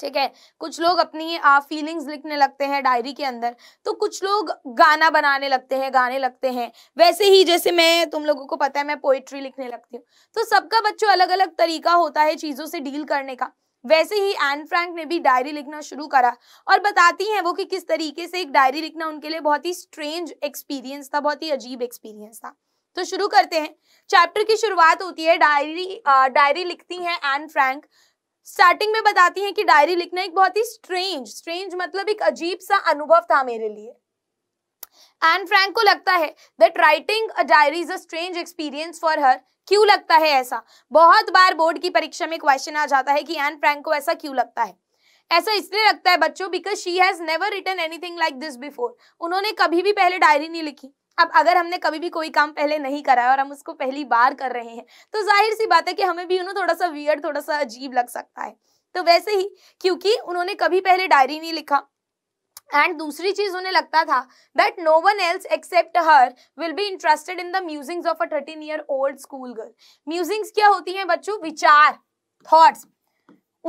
ठीक है कुछ लोग अपनी फीलिंग्स लिखने लगते हैं डायरी के अंदर तो कुछ लोग गाना बनाने लगते हैं गाने लगते हैं वैसे ही जैसे मैं तुम लोगों को पता है मैं पोइट्री लिखने लगती हूँ तो सबका बच्चों अलग अलग तरीका होता है चीज़ों से डील करने का वैसे ही एन फ्रैंक ने भी डायरी लिखना शुरू करा और बताती हैं वो कि किस तरीके से एक डायरी लिखना उनके लिए बहुत ही स्ट्रेंज एक्सपीरियंस था बहुत ही अजीब एक्सपीरियंस था तो शुरू करते हैं चैप्टर की शुरुआत होती है डायरी डायरी लिखती हैं एन फ्रैंक स्टार्टिंग में बताती हैं कि डायरी लिखना एक बहुत ही स्ट्रेंज स्ट्रेंज मतलब एक अजीब सा अनुभव था मेरे लिए एन फ्रैंक को लगता है that writing a diary is a strange experience for her क्यों लगता है ऐसा बहुत बार बोर्ड की परीक्षा में क्वेश्चन आ जाता है कि एन फ्रैंक को ऐसा क्यों लगता है ऐसा इसलिए लगता है बच्चों because she has never written anything like this before उन्होंने कभी भी पहले डायरी नहीं लिखी अब अगर हमने कभी भी कोई काम पहले नहीं करा है और हम उसको पहली बार कर रहे हैं तो जाहिर सी बात है कि हमें भी उन्हें थोड़ा सा वियर थोड़ा सा अजीब लग सकता है तो वैसे ही क्योंकि उन्होंने कभी पहले डायरी नहीं लिखा एंड दूसरी चीज उन्हें लगता था that no one else except her will be interested in the musings of a thirteen year old school girl musings क्या होती हैं बच्चों विचार थॉट्स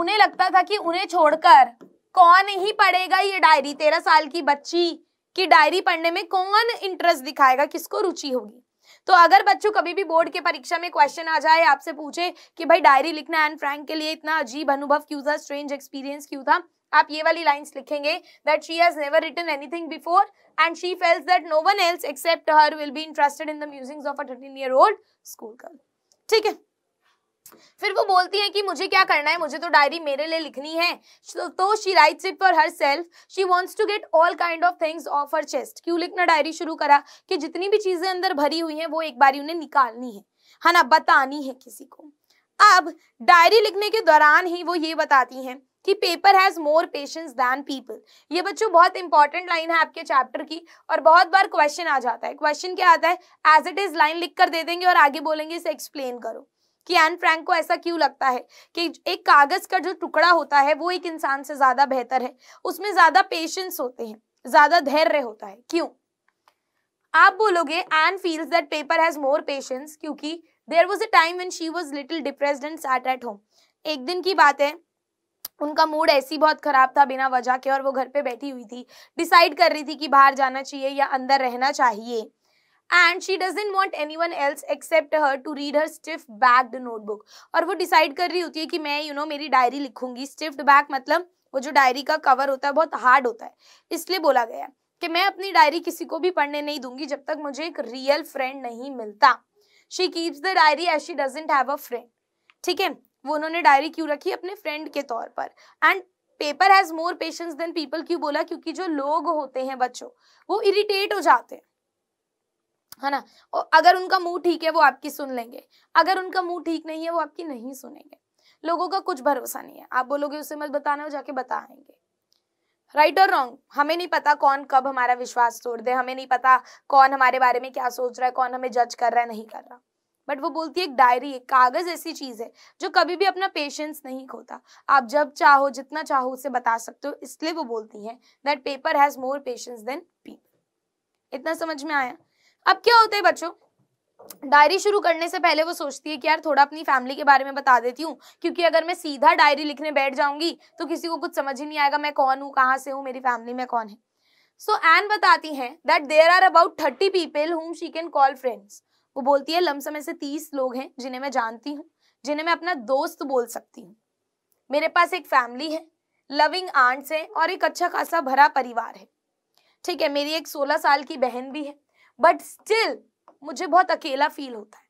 उन्हें लगता था कि उन्हें छोड़कर कौन ही पढ़ेगा ये डायरी तेरह साल की बच्ची कि डायरी पढ़ने में कौन इंटरेस्ट दिखाएगा किसको रुचि होगी तो अगर बच्चों कभी भी बोर्ड के परीक्षा में क्वेश्चन आ जाए आपसे पूछे कि भाई डायरी लिखना एंड फ्रैंक के लिए इतना अजीब अनुभव क्यों था स्ट्रेंज एक्सपीरियंस क्यों था आप ये वाली लाइंस लिखेंगे that she has never written anything before and she feels that no one else except her will be interested in the musings of a thirteen year old school girl ठीक है फिर वो बोलती है कि मुझे क्या करना है मुझे तो डायरी मेरे लिए लिखनी है तो she writes it for herself she wants to get all kind of things off her chest क्यों लिखना डायरी शुरू करा कि जितनी भी चीजें अंदर भरी हुई हैं वो एक बार उन्हें निकालनी है है हाँ ना बतानी है किसी को अब डायरी लिखने के दौरान ही वो ये बताती हैं कि paper has more patience than people ये बच्चों बहुत इंपॉर्टेंट लाइन है आपके चैप्टर की और बहुत बार क्वेश्चन आ जाता है क्वेश्चन क्या आता है एज इट इज लाइन लिख कर दे देंगे और आगे बोलेंगे इसे एक्सप्लेन करो कि एन फ्रैंक को ऐसा क्यों लगता है कि एक कागज का जो टुकड़ा होता है वो एक इंसान से ज्यादा बेहतर है उसमें ज्यादा पेशेंस होते हैं ज्यादा धैर्य होता है क्यों आप बोलोगे Anne feels that paper has more patience क्योंकि there was a time when she was little depressed and sat at home एक दिन की बात है उनका मूड ऐसी बहुत खराब था बिना वजह के और वो घर पे बैठी हुई थी डिसाइड कर रही थी कि बाहर जाना चाहिए या अंदर रहना चाहिए and she doesn't want any one else except her to read her stiff backed notebook और वो डिसाइड कर रही होती है कि मैं यू you नो know, मेरी डायरी लिखूंगी स्टिफ्ड बैग मतलब वो जो डायरी का कवर होता है बहुत हार्ड होता है इसलिए बोला गया कि मैं अपनी डायरी किसी को भी पढ़ने नहीं दूंगी जब तक मुझे एक रियल फ्रेंड नहीं मिलता she keeps the diary as she doesn't have a friend ठीक है वो उन्होंने डायरी क्यों रखी अपने फ्रेंड के तौर पर and paper has more patience than people क्यों बोला क्योंकि जो लोग होते हैं बच्चों वो इरिटेट हो जाते हैं है ना और अगर उनका मुंह ठीक है वो आपकी सुन लेंगे अगर उनका मुंह ठीक नहीं है वो आपकी नहीं सुनेंगे लोगों का कुछ भरोसा नहीं है आप बोलोगे उसे मत बताना वो जाके बताएंगे राइट और रॉन्ग हमें नहीं पता कौन कब हमारा विश्वास तोड़ दे हमें नहीं पता कौन हमारे बारे में क्या सोच रहा है कौन हमें जज कर रहा है नहीं कर रहा बट वो बोलती है एक डायरी एक कागज ऐसी चीज है जो कभी भी अपना पेशेंस नहीं खोता आप जब चाहो जितना चाहो उसे बता सकते हो इसलिए वो बोलती है that paper has more patience than people इतना समझ में आया अब क्या होता है बच्चों डायरी शुरू करने से पहले वो सोचती है कि यार थोड़ा अपनी फैमिली के बारे में बता देती हूँ क्योंकि अगर मैं सीधा डायरी लिखने बैठ जाऊंगी तो किसी को कुछ समझ ही नहीं आएगा मैं कौन हूँ कहाँ से हूँ मेरी फैमिली में कौन है सो एन बताती है that there are about thirty people whom she can call friends वो बोलती है लम समय से तीस लोग हैं जिन्हें मैं जानती हूँ जिन्हें मैं अपना दोस्त बोल सकती हूँ मेरे पास एक फैमिली है लविंग आंट्स हैं और एक अच्छा खासा भरा परिवार है ठीक है मेरी एक सोलह साल की बहन भी है बट स्टिल मुझे बहुत अकेला फील होता है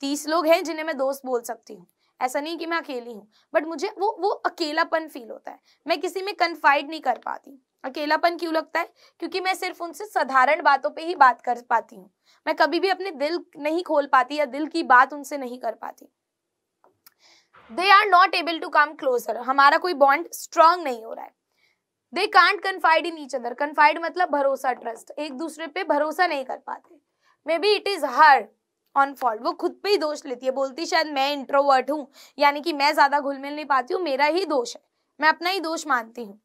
तीस लोग हैं जिन्हें मैं दोस्त बोल सकती हूँ ऐसा नहीं कि मैं अकेली हूँ बट मुझे वो वो अकेलापन फील होता है मैं किसी में कन्फाइड नहीं कर पाती अकेलापन क्यों लगता है क्योंकि मैं सिर्फ उनसे साधारण बातों पे ही बात कर पाती हूँ मैं कभी भी अपने दिल नहीं खोल पाती या दिल की बात उनसे नहीं कर पाती they are not able to come closer हमारा कोई बॉन्ड स्ट्रांग नहीं हो रहा है they can't confide in each other confide मतलब भरोसा ट्रस्ट एक दूसरे पे भरोसा नहीं कर पाते maybe it is her own fault वो खुद पे ही दोष लेती है बोलती शायद मैं इंट्रोवर्ट हूँ यानी कि मैं ज्यादा घुल मिल नहीं पाती हूँ मेरा ही दोष है मैं अपना ही दोष मानती हूँ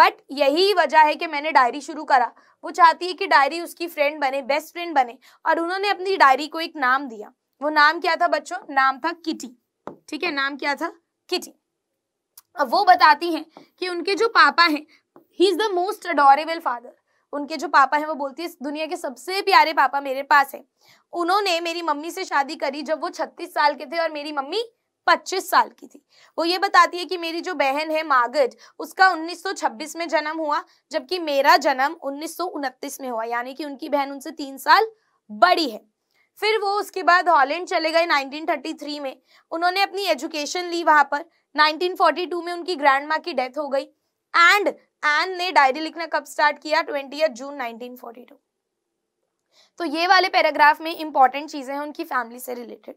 बट यही वजह है कि मैंने डायरी शुरू करा वो चाहती है कि डायरी उसकी फ्रेंड बने बेस्ट फ्रेंड बने और उन्होंने अपनी डायरी को एक नाम दिया वो नाम क्या था बच्चों नाम था किटी ठीक है नाम क्या था किटी अब वो बताती हैं कि उनके जो पापा हैं he is the most adorable father उनके जो पापा हैं वो बोलती है दुनिया के सबसे प्यारे पापा मेरे पास है उन्होंने मेरी मम्मी से शादी करी जब वो छत्तीस साल के थे और मेरी मम्मी पच्चीस साल की थी वो ये बताती है कि मेरी जो बहन है मागज उसका 1926 में जन्म हुआ जबकि मेरा जन्म उन्नीस में हुआ यानी कि उनकी बहन उनसे तीन साल बड़ी है फिर वो उसके बाद हॉलैंड चले गए 1933 में उन्होंने अपनी एजुकेशन ली वहां पर 1942 में उनकी ग्रैंड माँ की डेथ हो गई एंड एन ने डायरी लिखना कब स्टार्ट किया ट्वेंटी जून 1942 तो ये वाले पैराग्राफ में इंपॉर्टेंट चीजें हैं उनकी फैमिली से रिलेटेड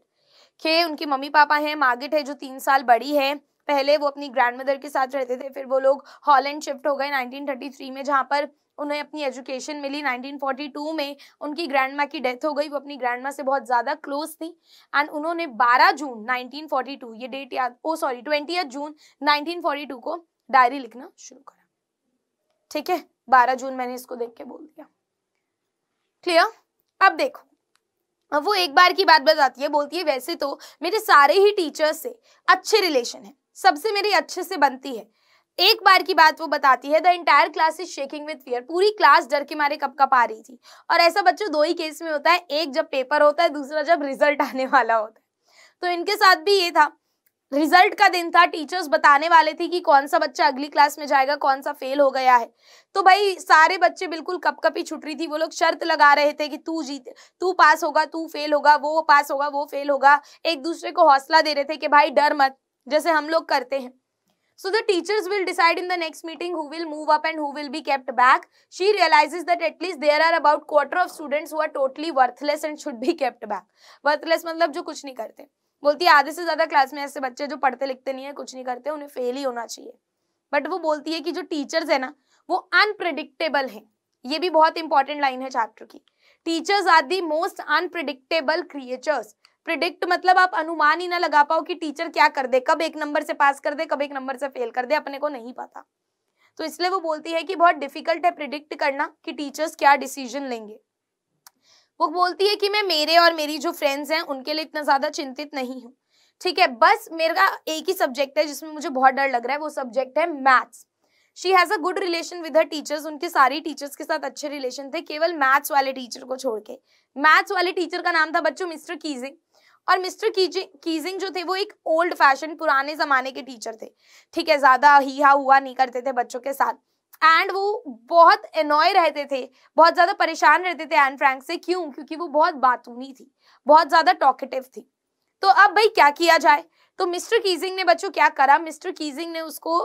के उनकी मम्मी पापा हैं मार्गेट है जो तीन साल बड़ी है पहले वो अपनी ग्रैंड मदर के साथ रहते थे फिर वो लोग हॉलैंड शिफ्ट हो गए 1933 में जहाँ पर उन्हें अपनी एजुकेशन मिली 1942 में उनकी ग्रैंड माँ की डेथ हो गई वो अपनी ग्रैंड माँ से बहुत ज़्यादा क्लोज थी एंड उन्होंने 12 जून 1942 ये डेट याद ओ सॉरी ट्वेंटी जून 1942 को डायरी लिखना शुरू करा ठीक है बारह जून मैंने इसको देख के बोल दिया क्लियर अब देखो अब वो एक बार की बात बताती है बोलती है वैसे तो मेरे सारे ही टीचर्स से अच्छे रिलेशन है सबसे मेरी अच्छे से बनती है एक बार की बात वो बताती है the entire class is shaking with fear पूरी क्लास डर के मारे कप कप आ रही थी और ऐसा बच्चों दो ही केस में होता है एक जब पेपर होता है दूसरा जब रिजल्ट आने वाला होता है तो इनके साथ भी ये था रिजल्ट का दिन था टीचर्स बताने वाले थे कि कौन सा बच्चा अगली क्लास में जाएगा कौन सा फेल हो गया है तो भाई सारे बच्चे बिल्कुल कपकपी छुट रही थी वो लोग शर्त लगा रहे थे कि तू जीत तू पास होगा तू फेल होगा वो पास होगा वो फेल होगा एक दूसरे को हौसला दे रहे थे कि भाई डर मत जैसे हम लोग करते हैं so the teachers will decide in the next meeting who will move up and who will be kept back she realizes that at least there are about quarter of students who are totally worthless and should be kept back worthless मतलब जो कुछ नहीं करते बोलती है आधे से ज्यादा क्लास में ऐसे बच्चे जो पढ़ते लिखते नहीं है कुछ नहीं करते उन्हें फेल ही होना चाहिए बट वो बोलती है कि जो टीचर्स है ना वो अनप्रिडिक्टेबल है ये भी बहुत इंपॉर्टेंट लाइन है चैप्टर की teachers are the most unpredictable creatures predict मतलब आप अनुमान ही ना लगा पाओ कि टीचर क्या कर दे कब एक नंबर से पास कर दे कब एक नंबर से फेल कर दे अपने को नहीं पता तो इसलिए वो बोलती है कि बहुत डिफिकल्ट है प्रिडिक्ट करना कि टीचर्स क्या डिसीजन लेंगे वो बोलती है कि मैं मेरे और मेरी जो फ्रेंड्स हैं उनके लिए इतना ज़्यादा चिंतित नहीं हूँ ठीक है बस मेरा एक ही सब्जेक्ट है जिसमें मुझे बहुत डर लग रहा है वो सब्जेक्ट है maths she has a good relation with her teachers उनके सारी टीचर्स के साथ अच्छे रिलेशन थे केवल मैथ्स वाले टीचर को छोड़ के मैथ्स वाले टीचर का नाम था बच्चों मिस्टर कीजिंग और मिस्टर कीजिंग जो थे वो एक ओल्ड फैशन पुराने जमाने के टीचर थे ठीक है ज़्यादा ही हा हुआ नहीं करते थे बच्चों के साथ एंड वो बहुत एनॉय रहते थे बहुत ज़्यादा परेशान रहते थे एन फ्रैंक से क्यों क्योंकि वो बहुत बातूनी थी बहुत ज़्यादा टॉकेटिव थी तो अब भाई क्या किया जाए तो मिस्टर कीजिंग ने बच्चों क्या करा मिस्टर कीजिंग ने उसको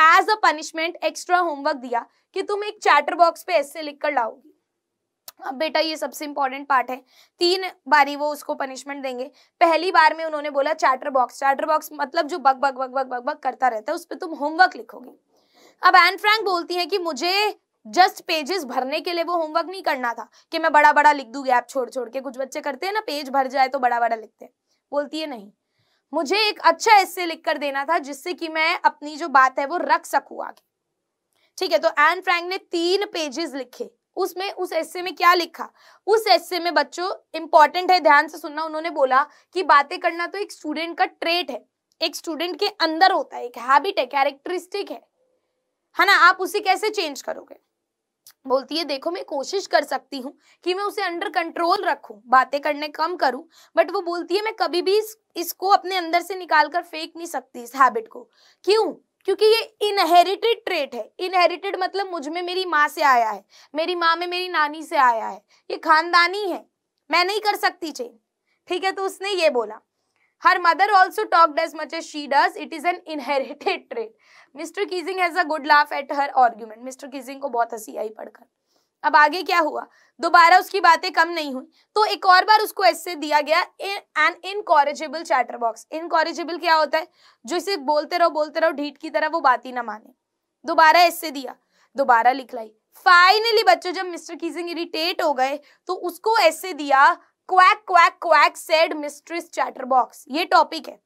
as a punishment extra homework दिया कि तुम एक चैटर बॉक्स पे ऐसे लिख कर लाओगी अब बेटा ये सबसे इंपॉर्टेंट पार्ट है तीन बारी वो उसको पनिशमेंट देंगे पहली बार में उन्होंने बोला चैटर बॉक्स चैटर बॉक्स मतलब जो बग बग बग बग बग बग करता रहता है उस पर तुम होमवर्क लिखोगे अब एन फ्रैंक बोलती है कि मुझे जस्ट पेजेस भरने के लिए वो होमवर्क नहीं करना था कि मैं बड़ा बड़ा लिख दू गैप छोड़ छोड़ के कुछ बच्चे करते हैं ना पेज भर जाए तो बड़ा बड़ा लिखते हैं बोलती है नहीं मुझे एक अच्छा ऐसे लिख कर देना था जिससे कि मैं अपनी जो बात है वो रख सकू आगे ठीक है तो एन फ्रैंक ने तीन पेजेस लिखे उसमें उस ऐसे में क्या लिखा उस ऐसे में बच्चों इंपॉर्टेंट है ध्यान से सुनना उन्होंने बोला कि बातें करना तो एक स्टूडेंट का ट्रेट है एक स्टूडेंट के अंदर होता है एक हैबिट है कैरेक्टरिस्टिक है है ना आप उसे कैसे चेंज करोगे बोलती है देखो मैं कोशिश कर सकती हूँ कि मैं उसे अंडर कंट्रोल रखूं बातें करने कम करूं बट वो बोलती है मैं कभी भी इस, इसको अपने अंदर से निकाल कर फेंक नहीं सकती इस हैबिट को क्यों क्योंकि ये इनहेरिटेड ट्रेट है इनहेरिटेड मतलब मुझ में मेरी माँ से आया है मेरी माँ में मेरी नानी से आया है ये खानदानी है मैं नहीं कर सकती चेंज ठीक है तो उसने ये बोला her mother also talk as much as she does it is an inherited trait mister Keesing has a good laugh at her argument mister Keesing को बहुत हंसी आई पढ़कर अब आगे क्या हुआ दोबारा उसकी बातें कम नहीं हुई तो एक और बार उसको ऐसे दिया गया an incorrigible chatterbox incorrigible क्या होता है जो इसे बोलते रहो बोलते रहो ढीठ की तरह वो बात ही ना माने दोबारा ऐसे दिया दोबारा लिख लाई फाइनली बच्चों जब मिस्टर कीजिंग इरिटेट हो गए तो उसको ऐसे दिया quack quack quack said mistress chatterbox ये टॉपिक है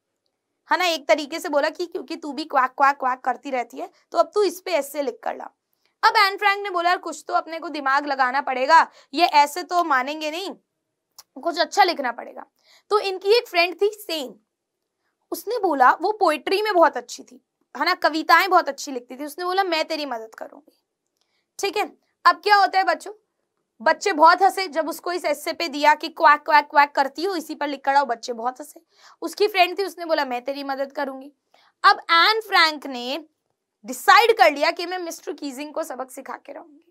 है ना एक तरीके से बोला कि क्योंकि तू भी क्वाक क्वाक क्वाक करती रहती है तो अब तू इस पे ऐसे लिख कर ला अब एन फ्रैंक ने बोला कुछ तो अपने को दिमाग लगाना पड़ेगा ये ऐसे तो मानेंगे नहीं कुछ अच्छा लिखना पड़ेगा तो इनकी एक फ्रेंड थी सेन उसने बोला वो पोइट्री में बहुत अच्छी थी है ना कविताएं बहुत अच्छी लिखती थी उसने बोला मैं तेरी मदद करूंगी ठीक है अब क्या होता है बच्चों बच्चे बहुत हंसे जब उसको इस ऐसे पे दिया कि क्वैक क्वैक क्वैक करती हूँ इसी पर लिख कर हो बच्चे बहुत हंसे उसकी फ्रेंड थी उसने बोला मैं तेरी मदद करूंगी अब एन फ्रैंक ने डिसाइड कर लिया कि मैं मिस्टर कीजिंग को सबक सिखा के रहूंगी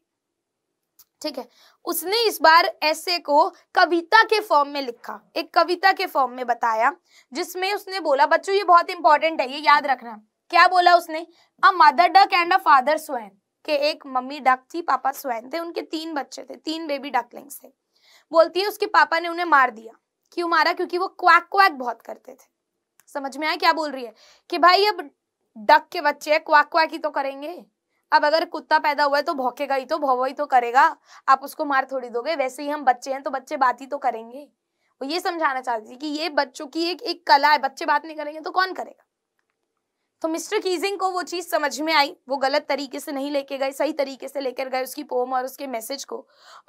ठीक है उसने इस बार ऐसे को कविता के फॉर्म में लिखा एक कविता के फॉर्म में बताया जिसमें उसने बोला बच्चों ये बहुत इंपॉर्टेंट है ये याद रखना क्या बोला उसने a mother duck and a father swan के एक मम्मी डक थी पापा स्वयं थे उनके तीन बच्चे थे तीन बेबी डकलिंग्स थे बोलती है उसके पापा ने उन्हें मार दिया क्यों मारा क्योंकि वो क्वैक क्वैक बहुत करते थे समझ में आया क्या बोल रही है कि भाई अब डक के बच्चे है क्वाक क्वाक ही तो करेंगे अब अगर कुत्ता पैदा हुआ है तो भौकेगा ही तो भौवा ही तो करेगा आप उसको मार थोड़ी दोगे वैसे ही हम बच्चे हैं तो बच्चे बात ही तो करेंगे वो ये समझाना चाहती थी कि ये बच्चों की एक एक कला है बच्चे बात नहीं करेंगे तो कौन करेगा तो मिस्टर कीजिंग को वो चीज़ समझ में आई वो गलत तरीके से नहीं लेके गए सही तरीके से लेकर गए उसकी पोम और उसके मैसेज को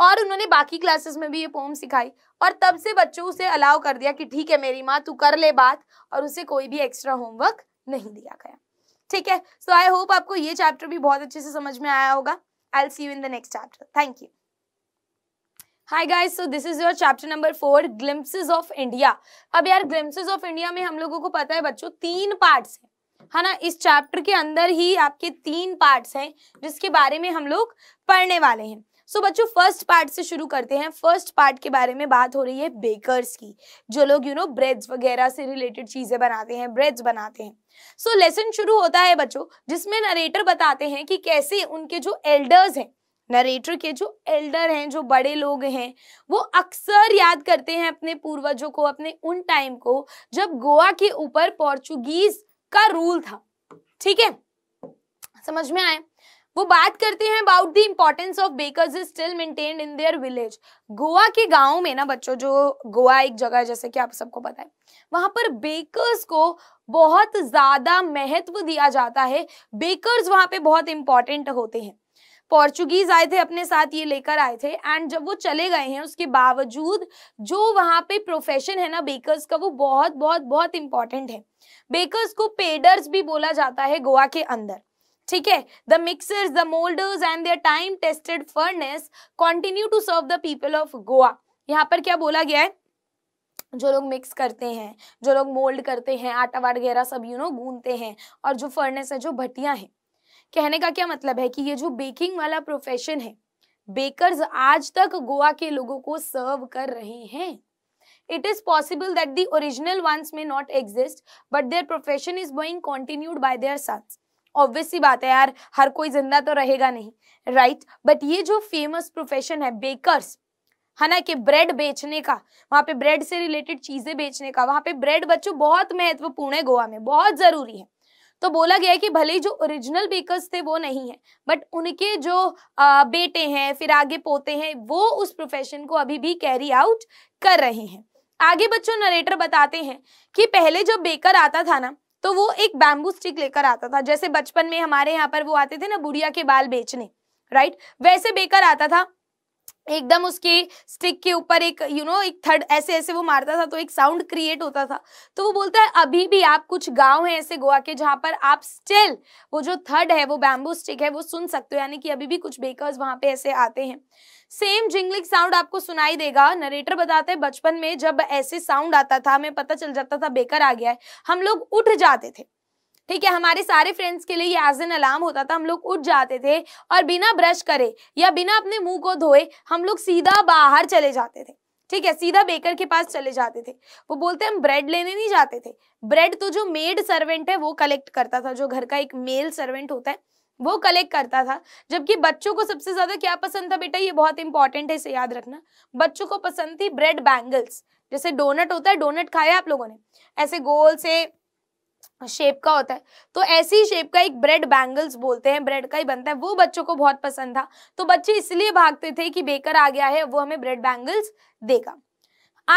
और उन्होंने बाकी क्लासेस में भी ये पोम सिखाई और तब से बच्चों उसे अलाउ कर दिया कि ठीक है मेरी माँ तू कर ले बात और उसे कोई भी एक्स्ट्रा होमवर्क नहीं दिया गया ठीक है सो आई होप आपको ये चैप्टर भी बहुत अच्छे से समझ में आया होगा I see you in the next chapter thank you hi guys so this is your chapter number four glimpses of India अब यार ग्लिम्सिस ऑफ इंडिया में हम लोगों को पता है बच्चों तीन पार्ट्स हैं है ना इस चैप्टर के अंदर ही आपके तीन पार्ट्स हैं जिसके बारे में हम लोग पढ़ने वाले हैं सो so, बच्चों फर्स्ट पार्ट से शुरू करते हैं फर्स्ट पार्ट के बारे में बात हो रही है बेकर्स की जो लोग यू नो ब्रेड्स वगैरह से रिलेटेड चीज़ें बनाते हैं ब्रेड्स बनाते हैं सो so, लेसन शुरू होता है बच्चों जिसमें नरेटर बताते हैं कि कैसे उनके जो एल्डर्स हैं नरेटर के जो एल्डर हैं जो बड़े लोग हैं वो अक्सर याद करते हैं अपने पूर्वजों को अपने उन टाइम को जब गोवा के ऊपर पोर्चुगीज का रूल था ठीक है समझ में आए वो बात करते हैं about the importance of bakers is still maintained in their village Goa के गाँव में ना बच्चों जो गोवा एक जगह है जैसे कि आप सबको पता है वहां पर बेकर्स को बहुत ज्यादा महत्व दिया जाता है बेकर्स वहां पे बहुत इंपॉर्टेंट होते हैं पोर्चुगीज आए थे अपने साथ ये लेकर आए थे एंड जब वो चले गए हैं उसके बावजूद जो वहाँ पे प्रोफेशन है ना बेकर्स का वो बहुत बहुत बहुत इंपॉर्टेंट है बेकर्स को पेडर्स भी बोला जाता है गोवा के अंदर ठीक है the mixers the moulders and their time tested furnace continue to serve the people of Goa यहाँ पर क्या बोला गया है जो लोग मिक्स करते हैं जो लोग मोल्ड करते हैं आटा वाट वगैरह सब यू नो गूंदते हैं और जो फर्नेस है जो भट्टियाँ हैं कहने का क्या मतलब है कि ये जो बेकिंग वाला प्रोफेशन है बेकर्स आज तक गोवा के लोगों को सर्व कर रहे हैं it is possible that the original ones may not exist but their profession is going continued by their sons obvious सी बात है यार हर कोई जिंदा तो रहेगा नहीं राइट right? बट ये जो फेमस प्रोफेशन है बेकर्स है ना कि ब्रेड बेचने का वहाँ पे ब्रेड से रिलेटेड चीज़ें बेचने का वहाँ पे ब्रेड बच्चों बहुत महत्वपूर्ण है गोवा में बहुत ज़रूरी है तो बोला गया कि भले ही जो ओरिजिनल बेकर्स थे वो नहीं है बट उनके जो आ, बेटे हैं फिर आगे पोते हैं वो उस प्रोफेशन को अभी भी कैरी आउट कर रहे हैं आगे बच्चों नरेटर बताते हैं कि पहले जब बेकर आता था ना तो वो एक बैम्बू स्टिक लेकर आता था जैसे बचपन में हमारे यहाँ पर वो आते थे ना बुढ़िया के बाल बेचने राइट वैसे बेकर आता था एकदम उसकी स्टिक के ऊपर एक यू you नो know, एक थर्ड ऐसे ऐसे वो मारता था तो एक साउंड क्रिएट होता था तो वो बोलता है अभी भी आप कुछ गांव हैं ऐसे गोवा के जहां पर आप स्टिल वो जो थर्ड है वो बैम्बू स्टिक है वो सुन सकते हो यानी कि अभी भी कुछ बेकर्स वहां पे ऐसे आते हैं सेम जिंगलिंग साउंड आपको सुनाई देगा नरेटर बताते हैं बचपन में जब ऐसे साउंड आता था हमें पता चल जाता था बेकर आ गया है हम लोग उठ जाते थे ठीक है हमारे सारे फ्रेंड्स के लिए ये एज एन अलार्म होता था हम लोग उठ जाते थे और बिना ब्रश करे या बिना अपने मुंह को धोए हम लोग सीधा बाहर चले जाते थे ठीक है सीधा बेकर के पास चले जाते थे वो बोलते हम ब्रेड लेने नहीं जाते थे ब्रेड तो जो मेड सर्वेंट है वो कलेक्ट करता था जो घर का एक मेल सर्वेंट होता है वो कलेक्ट करता था जबकि बच्चों को सबसे ज्यादा क्या पसंद था बेटा ये बहुत इंपॉर्टेंट है इसे याद रखना बच्चों को पसंद थी ब्रेड बैंगल्स जैसे डोनट होता है डोनट खाया आप लोगों ने ऐसे गोल से शेप का होता है तो ऐसे ही शेप का एक ब्रेड बैंगल्स बोलते हैं ब्रेड का ही बनता है वो बच्चों को बहुत पसंद था तो बच्चे इसलिए भागते थे कि बेकर आ गया है वो हमें ब्रेड बैंगल्स देगा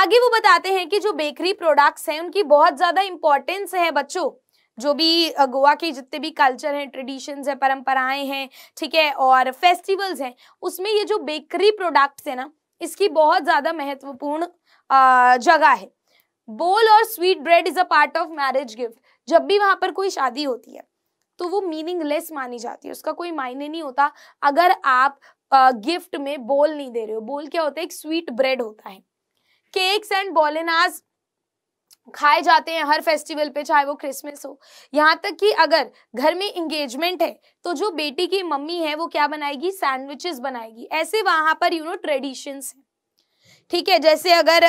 आगे वो बताते हैं कि जो बेकरी प्रोडक्ट्स हैं उनकी बहुत ज्यादा इंपॉर्टेंस है बच्चों जो भी गोवा के जितने भी कल्चर हैं ट्रेडिशंस हैं परंपराएं हैं ठीक है और फेस्टिवल्स हैं उसमें ये जो बेकरी प्रोडक्ट्स है ना इसकी बहुत ज़्यादा महत्वपूर्ण जगह है बोल और sweet bread is a part of marriage gift जब भी वहां पर कोई शादी होती है तो वो मीनिंगलेस मानी जाती है उसका कोई मायने नहीं होता अगर आप गिफ्ट में बोल नहीं दे रहे हो बोल क्या होता है एक स्वीट ब्रेड होता है केक्स एंड बोलेनाज खाए जाते हैं हर फेस्टिवल पे चाहे वो क्रिसमस हो यहाँ तक कि अगर घर में इंगेजमेंट है तो जो बेटी की मम्मी है वो क्या बनाएगी सैंडविचेस बनाएगी ऐसे वहां पर यू नो ट्रेडिशंस है ठीक है जैसे अगर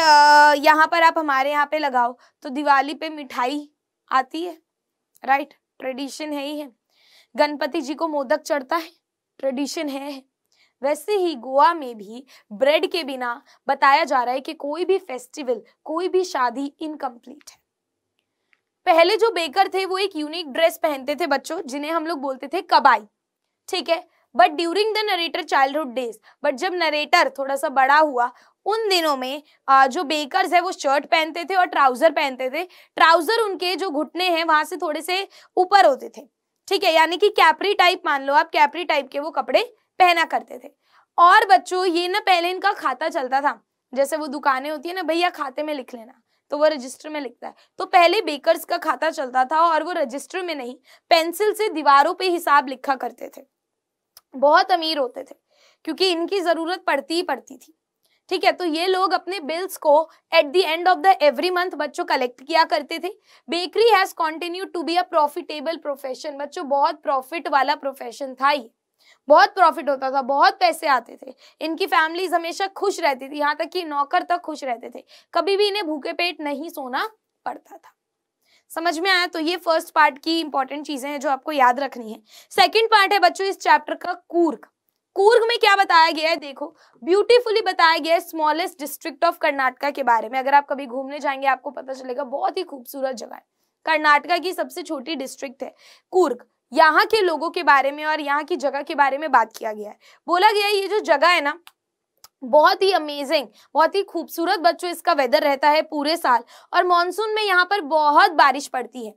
यहाँ पर आप हमारे यहाँ पे लगाओ तो दिवाली पे मिठाई आती है राइट ट्रेडिशन है ही है गणपति जी को मोदक चढ़ता है ट्रेडिशन है वैसे ही गोवा में भी ब्रेड के बिना बताया जा रहा है कि कोई भी फेस्टिवल कोई भी शादी इनकम्प्लीट है पहले जो बेकर थे वो एक यूनिक ड्रेस पहनते थे बच्चों जिन्हें हम लोग बोलते थे कबाई ठीक है but during the narrator childhood days but जब नरेटर थोड़ा सा बड़ा हुआ उन दिनों में जो बेकर्स है वो शर्ट पहनते थे और ट्राउजर पहनते थे ट्राउजर उनके जो घुटने हैं वहां से थोड़े से ऊपर होते थे ठीक है यानी कि कैपरी टाइप मान लो आप कैपरी टाइप के वो कपड़े पहना करते थे और बच्चों ये ना पहले इनका खाता चलता था जैसे वो दुकानें होती है ना भैया खाते में लिख लेना तो वो रजिस्टर में लिखता है तो पहले बेकर्स का खाता चलता था और वो रजिस्टर में नहीं पेंसिल से दीवारों पे हिसाब लिखा करते थे बहुत अमीर होते थे क्योंकि इनकी जरूरत पड़ती ही पड़ती थी ठीक है तो ये लोग अपने बिल्स को at the end of the every month बच्चों कलेक्ट किया करते थे bakery has continue to be a profitable profession बच्चों बहुत प्रॉफिट वाला प्रोफेशन था ये बहुत प्रॉफिट होता था बहुत पैसे आते थे इनकी फैमिलीज हमेशा खुश रहती थी यहाँ तक कि नौकर तक खुश रहते थे कभी भी इन्हें भूखे पेट नहीं सोना पड़ता था समझ में आया तो ये फर्स्ट पार्ट की इंपॉर्टेंट चीजें हैं जो आपको याद रखनी है सेकंड पार्ट है बच्चों इस चैप्टर का कूर्ग कूर्ग में क्या बताया गया है देखो ब्यूटीफुली बताया गया है स्मॉलेस्ट डिस्ट्रिक्ट ऑफ कर्नाटका के बारे में अगर आप कभी घूमने जाएंगे आपको पता चलेगा बहुत ही खूबसूरत जगह है कर्नाटका की सबसे छोटी डिस्ट्रिक्ट है कूर्ग यहाँ के लोगों के बारे में और यहाँ की जगह के बारे में बात किया गया है बोला गया ये जो जगह है ना बहुत ही अमेजिंग बहुत ही खूबसूरत बच्चों इसका वेदर रहता है पूरे साल और मानसून में यहाँ पर बहुत बारिश पड़ती है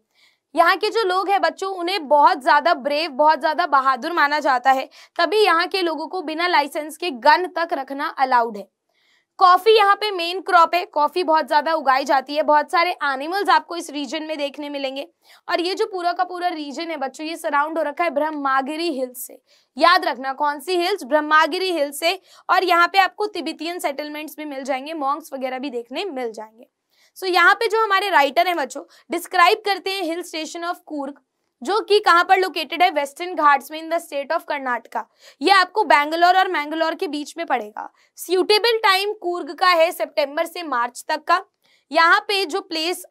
यहाँ के जो लोग हैं बच्चों उन्हें बहुत ज़्यादा ब्रेव बहुत ज़्यादा बहादुर माना जाता है तभी यहाँ के लोगों को बिना लाइसेंस के गन तक रखना अलाउड है कॉफी यहाँ पे मेन क्रॉप है कॉफी बहुत ज्यादा उगाई जाती है बहुत सारे एनिमल्स आपको इस रीजन में देखने मिलेंगे और ये जो पूरा का पूरा रीजन है बच्चों ये सराउंड हो रखा है ब्रह्मागिरी हिल्स से याद रखना कौन सी हिल्स ब्रह्मागिरी हिल्स से और यहाँ पे आपको तिबितियन सेटलमेंट्स भी मिल जाएंगे मॉन्ग्स वगैरह भी देखने मिल जाएंगे सो so, यहाँ पे जो हमारे राइटर हैं बच्चों डिस्क्राइब करते हैं हिल स्टेशन ऑफ कूर्ग जो कि कहाँ पर लोकेटेड है वेस्टर्न घाट्स में in the state of Karnataka ये आपको बैंगलोर और मैंगलोर के बीच में पड़ेगा सूटेबल टाइम कूर्ग का है सितंबर से मार्च तक का यहाँ पे जो प्लेस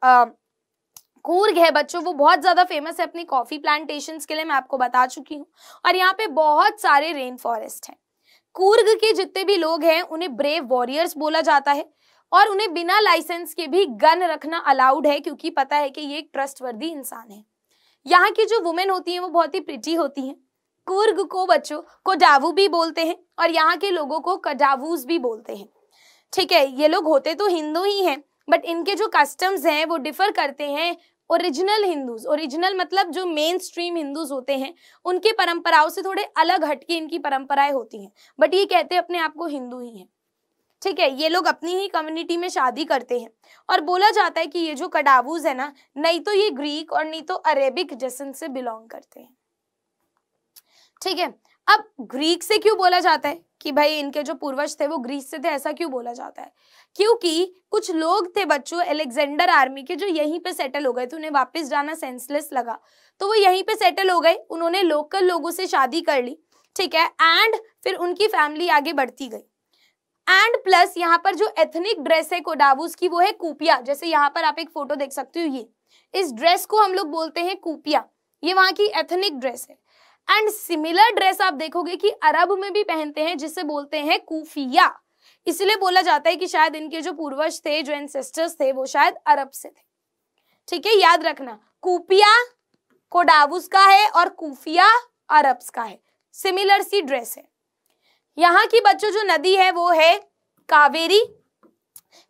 कूर्ग है बच्चों वो बहुत ज़्यादा फेमस है अपनी कॉफ़ी प्लांटेशन के लिए मैं आपको बता चुकी हूँ और यहाँ पे बहुत सारे रेन फॉरेस्ट है कूर्ग के जितने भी लोग हैं उन्हें ब्रेव वॉरियर्स बोला जाता है और उन्हें बिना लाइसेंस के भी गन रखना अलाउड है क्योंकि पता है कि ये एक ट्रस्ट इंसान है यहाँ की जो वुमेन होती है वो बहुत ही प्रिटी होती है कुर्ग को बच्चों कोडावू भी बोलते हैं और यहाँ के लोगों को कडावूज भी बोलते हैं ठीक है ये लोग होते तो हिंदू ही हैं बट इनके जो कस्टम्स हैं वो डिफर करते हैं ओरिजिनल हिंदूज ओरिजिनल मतलब जो मेन स्ट्रीम हिंदूज होते हैं उनके परंपराओं से थोड़े अलग हटके इनकी परंपराएं होती हैं बट ये कहते हैं अपने आप को हिंदू ही हैं ठीक है ये लोग अपनी ही कम्युनिटी में शादी करते हैं और बोला जाता है कि ये जो कडावूज है ना नहीं तो ये ग्रीक और नहीं तो अरेबिक जसन से बिलोंग करते हैं ठीक है अब ग्रीक से क्यों बोला जाता है कि भाई इनके जो पूर्वज थे वो ग्रीस से थे ऐसा क्यों बोला जाता है क्योंकि कुछ लोग थे बच्चों एलेक्जेंडर आर्मी के जो यहीं पे सेटल हो गए थे उन्हें वापस जाना सेंसलेस लगा तो वो यहीं पे सेटल हो गए उन्होंने लोकल लोगों से शादी कर ली ठीक है एंड फिर उनकी फैमिली आगे बढ़ती गई एंड प्लस यहाँ पर जो एथनिक ड्रेस है कोडावुस की वो है कुपिया जैसे यहाँ पर आप एक फोटो देख सकते हो ये इस ड्रेस को हम लोग बोलते हैं कुपिया ये वहाँ की एथनिक ड्रेस है एंड सिमिलर ड्रेस आप देखोगे कि अरब में भी पहनते हैं जिसे बोलते हैं कुफिया इसलिए बोला जाता है कि शायद इनके जो पूर्वज थे जो एंसेस्टर्स थे वो शायद अरब से थे ठीक है याद रखना कुपिया कोडावुस का है और कुफिया अरब्स का है सिमिलर सी ड्रेस है यहाँ की बच्चों जो नदी है वो है कावेरी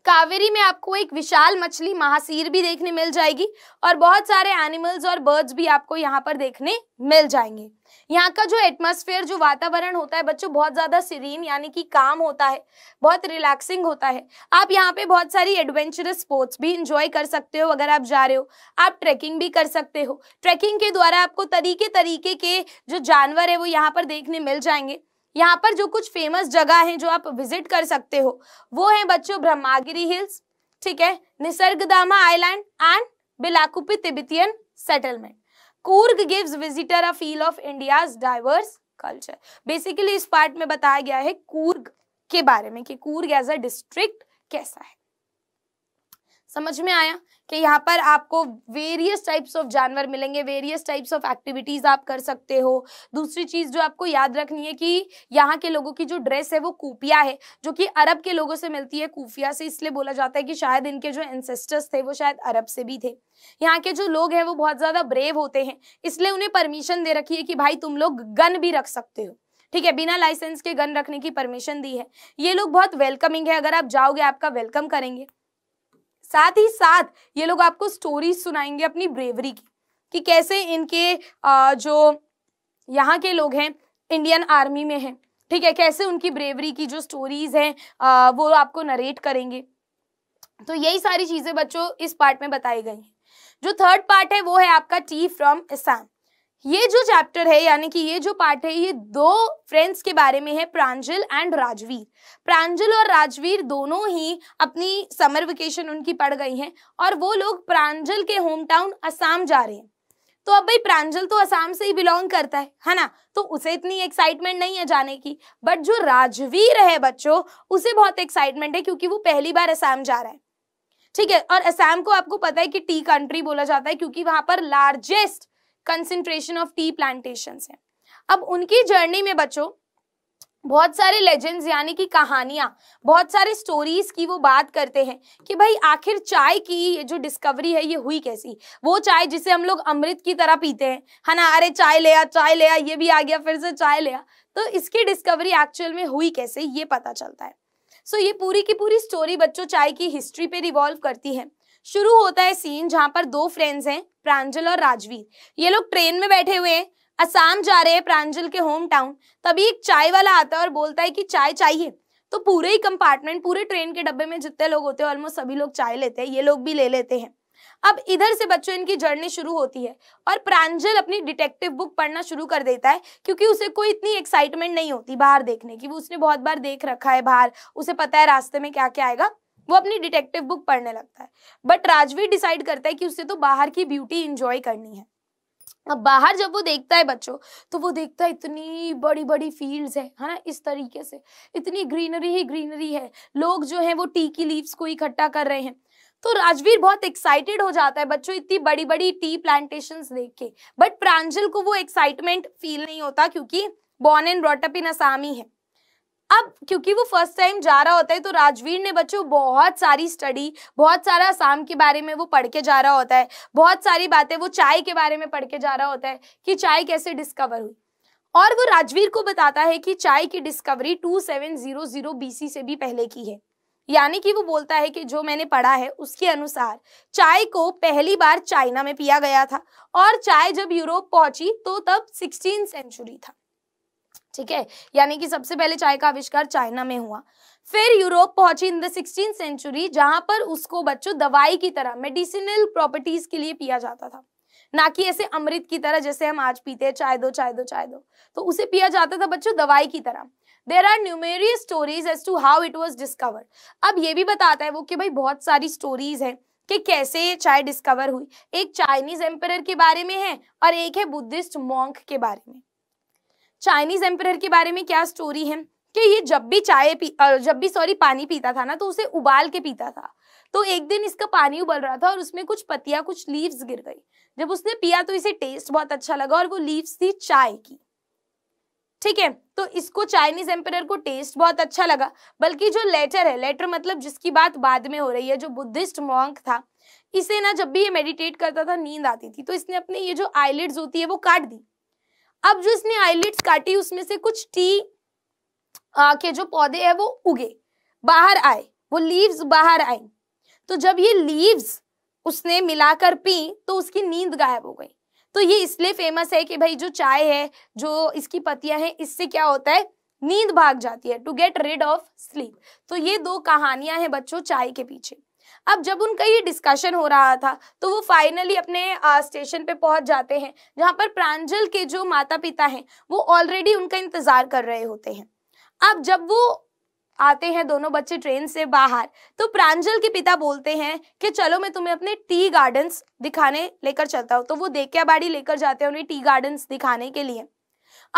कावेरी में आपको एक विशाल मछली महासीर भी देखने मिल जाएगी और बहुत सारे एनिमल्स और बर्ड्स भी आपको यहाँ पर देखने मिल जाएंगे यहाँ का जो एटमोसफेयर जो वातावरण होता है बच्चों बहुत ज़्यादा सीरीन यानी कि काम होता है बहुत रिलैक्सिंग होता है आप यहाँ पे बहुत सारी एडवेंचरस स्पोर्ट्स भी इंजॉय कर सकते हो अगर आप जा रहे हो आप ट्रैकिंग भी कर सकते हो ट्रैकिंग के द्वारा आपको तरीके तरीके के जो जानवर है वो यहाँ पर देखने मिल जाएंगे यहाँ पर जो कुछ फेमस जगह हैं जो आप विजिट कर सकते हो वो है बच्चों ब्रह्मागिरी हिल्स ठीक है Nisargadhama island and Bylakuppe Tibetan settlement Coorg gives visitor a feel of India diverse culture basically इस पार्ट में बताया गया है कूर्ग के बारे में कि कूर्ग एज अ डिस्ट्रिक्ट कैसा है समझ में आया कि यहाँ पर आपको वेरियस टाइप्स ऑफ जानवर मिलेंगे वेरियस टाइप्स ऑफ एक्टिविटीज़ आप कर सकते हो दूसरी चीज़ जो आपको याद रखनी है कि यहाँ के लोगों की जो ड्रेस है वो कूपिया है जो कि अरब के लोगों से मिलती है कूफिया से इसलिए बोला जाता है कि शायद इनके जो एंसेस्टर्स थे वो शायद अरब से भी थे यहाँ के जो लोग हैं वो बहुत ज़्यादा ब्रेव होते हैं इसलिए उन्हें परमिशन दे रखी है कि भाई तुम लोग गन भी रख सकते हो ठीक है बिना लाइसेंस के गन रखने की परमिशन दी है ये लोग बहुत वेलकमिंग है अगर आप जाओगे आपका वेलकम करेंगे साथ ही साथ ये लोग आपको स्टोरीज सुनाएंगे अपनी ब्रेवरी की कि कैसे इनके जो यहाँ के लोग हैं इंडियन आर्मी में हैं ठीक है कैसे उनकी ब्रेवरी की जो स्टोरीज हैं वो आपको नरेट करेंगे तो यही सारी चीज़ें बच्चों इस पार्ट में बताई गई हैं जो थर्ड पार्ट है वो है आपका टी फ्रॉम असम ये जो चैप्टर है यानी कि ये जो पार्ट है ये दो फ्रेंड्स के बारे में है प्रांजल एंड राजवीर प्रांजल और राजवीर दोनों ही अपनी समर वेकेशन उनकी पड़ गई हैं और वो लोग प्रांजल के होम टाउन असम जा रहे हैं तो अब भाई प्रांजल तो असम से ही बिलोंग करता है है ना तो उसे इतनी एक्साइटमेंट नहीं है जाने की बट जो राजवीर है बच्चों उसे बहुत एक्साइटमेंट है क्योंकि वो पहली बार असम जा रहा है ठीक है और असम को आपको पता है कि टी कंट्री बोला जाता है क्योंकि वहां पर largest concentration of tea plantation है अब उनकी जर्नी में बच्चों बहुत सारे लेजेंड्स यानी कि कहानियां बहुत सारे स्टोरीज की वो बात करते हैं कि भाई आखिर चाय की ये जो डिस्कवरी है ये हुई कैसी वो चाय जिसे हम लोग अमृत की तरह पीते हैं है ना अरे चाय ले आ चाय ले आ ये भी आ गया फिर से चाय ले आ तो इसकी डिस्कवरी एक्चुअल में हुई कैसे ये पता चलता है सो so, ये पूरी की पूरी स्टोरी बच्चों चाय की हिस्ट्री पे रिवॉल्व करती है शुरू होता है सीन जहां पर दो फ्रेंड्स हैं प्रांजल और राजवीर ये लोग ट्रेन में बैठे हुए हैं असम जा रहे हैं प्रांजल के होम टाउन तभी एक चाय वाला आता है और बोलता है कि चाय चाहिए तो पूरे ही कंपार्टमेंट पूरे ट्रेन के डब्बे में जितने लोग होते हैं ऑलमोस्ट सभी लोग चाय लेते हैं ये लोग भी ले लेते हैं अब इधर से बच्चों इनकी जर्नी शुरू होती है और प्रांजल अपनी डिटेक्टिव बुक पढ़ना शुरू कर देता है क्योंकि उसे कोई इतनी एक्साइटमेंट नहीं होती बाहर देखने की वो उसने बहुत बार देख रखा है बाहर उसे पता है रास्ते में क्या क्या आएगा वो अपनी डिटेक्टिव बुक पढ़ने लगता है बट राजवीर डिसाइड करता है कि उसे तो बाहर की ब्यूटी इंजॉय करनी है अब बाहर जब वो देखता है बच्चों तो वो देखता है इतनी बड़ी बड़ी फील्ड्स है है ना इस तरीके से इतनी ग्रीनरी ही ग्रीनरी है लोग जो है वो टी की लीव्स को इकट्ठा कर रहे हैं तो राजवीर बहुत एक्साइटेड हो जाता है बच्चों इतनी बड़ी बड़ी टी प्लांटेशन देख के बट प्रांजल को वो एक्साइटमेंट फील नहीं होता क्योंकि बॉर्न एंड ब्रॉटअप इन असामी है अब क्योंकि वो फर्स्ट टाइम जा रहा होता है तो राजवीर ने बच्चों बहुत सारी स्टडी बहुत सारा आसाम के बारे में वो पढ़ के जा रहा होता है बहुत सारी बातें वो चाय के बारे में पढ़ के जा रहा होता है कि चाय कैसे डिस्कवर हुई और वो राजवीर को बताता है कि चाय की डिस्कवरी 2700 बीसी से भी पहले की है यानी कि वो बोलता है कि जो मैंने पढ़ा है उसके अनुसार चाय को पहली बार चाइना में पिया गया था और चाय जब यूरोप पहुंची तो तब सिक्सटीन सेंचुरी था ठीक है यानी कि सबसे पहले चाय का आविष्कार चाइना में हुआ फिर यूरोप पहुंची इन द सिक्सटीन सेंचुरी जहां पर उसको बच्चों दवाई की तरह मेडिसिनल प्रॉपर्टीज के लिए पिया जाता था ना कि ऐसे अमृत की तरह जैसे हम आज पीते हैं चाय दो चाय दो चाय दो तो उसे पिया जाता था बच्चों दवाई की तरह there are numerous stories as to how it was discover अब ये भी बताता है वो कि भाई बहुत सारी स्टोरीज है कि कैसे ये चाय डिस्कवर हुई एक चाइनीज एम्पर के बारे में है और एक है बुद्धिस्ट मॉन्क के बारे में चाइनीज एम्पर के बारे में क्या स्टोरी है कि ये जब भी चाय पी जब भी सॉरी पानी पीता था ना तो उसे उबाल के पीता था तो एक दिन इसका पानी उबल रहा था और उसमें कुछ पत्तियां कुछ लीव्स गिर गई जब उसने पिया तो इसे टेस्ट बहुत अच्छा लगा और वो लीव्स थी चाय की ठीक है तो इसको चाइनीज एम्पर को टेस्ट बहुत अच्छा लगा बल्कि जो लेटर है लेटर मतलब जिसकी बात बाद में हो रही है जो बुद्धिस्ट मॉन्क था इसे ना जब भी ये मेडिटेट करता था नींद आती थी तो इसने अपने ये जो आईलेट्स होती है वो काट दी अब जो इसने आईलिट्स काटी उसमें से कुछ टी आ, के जो पौधे है वो उगे बाहर आए वो लीव्स बाहर आई तो जब ये लीव्स उसने मिलाकर पी तो उसकी नींद गायब हो गई तो ये इसलिए फेमस है कि भाई जो चाय है जो इसकी पतियां हैं इससे क्या होता है नींद भाग जाती है to get rid of sleep तो ये दो कहानियां हैं बच्चों चाय के पीछे अब जब उनका ये डिस्कशन हो रहा था तो वो फाइनली अपने स्टेशन पे पहुंच जाते हैं जहां पर प्रांजल के जो माता पिता हैं वो ऑलरेडी उनका इंतजार कर रहे होते हैं अब जब वो आते हैं दोनों बच्चे ट्रेन से बाहर तो प्रांजल के पिता बोलते हैं कि चलो मैं तुम्हें अपने टी गार्डन्स दिखाने लेकर चलता हूँ तो वो देख्या बाड़ी लेकर जाते हैं उन्हें टी गार्डन्स दिखाने के लिए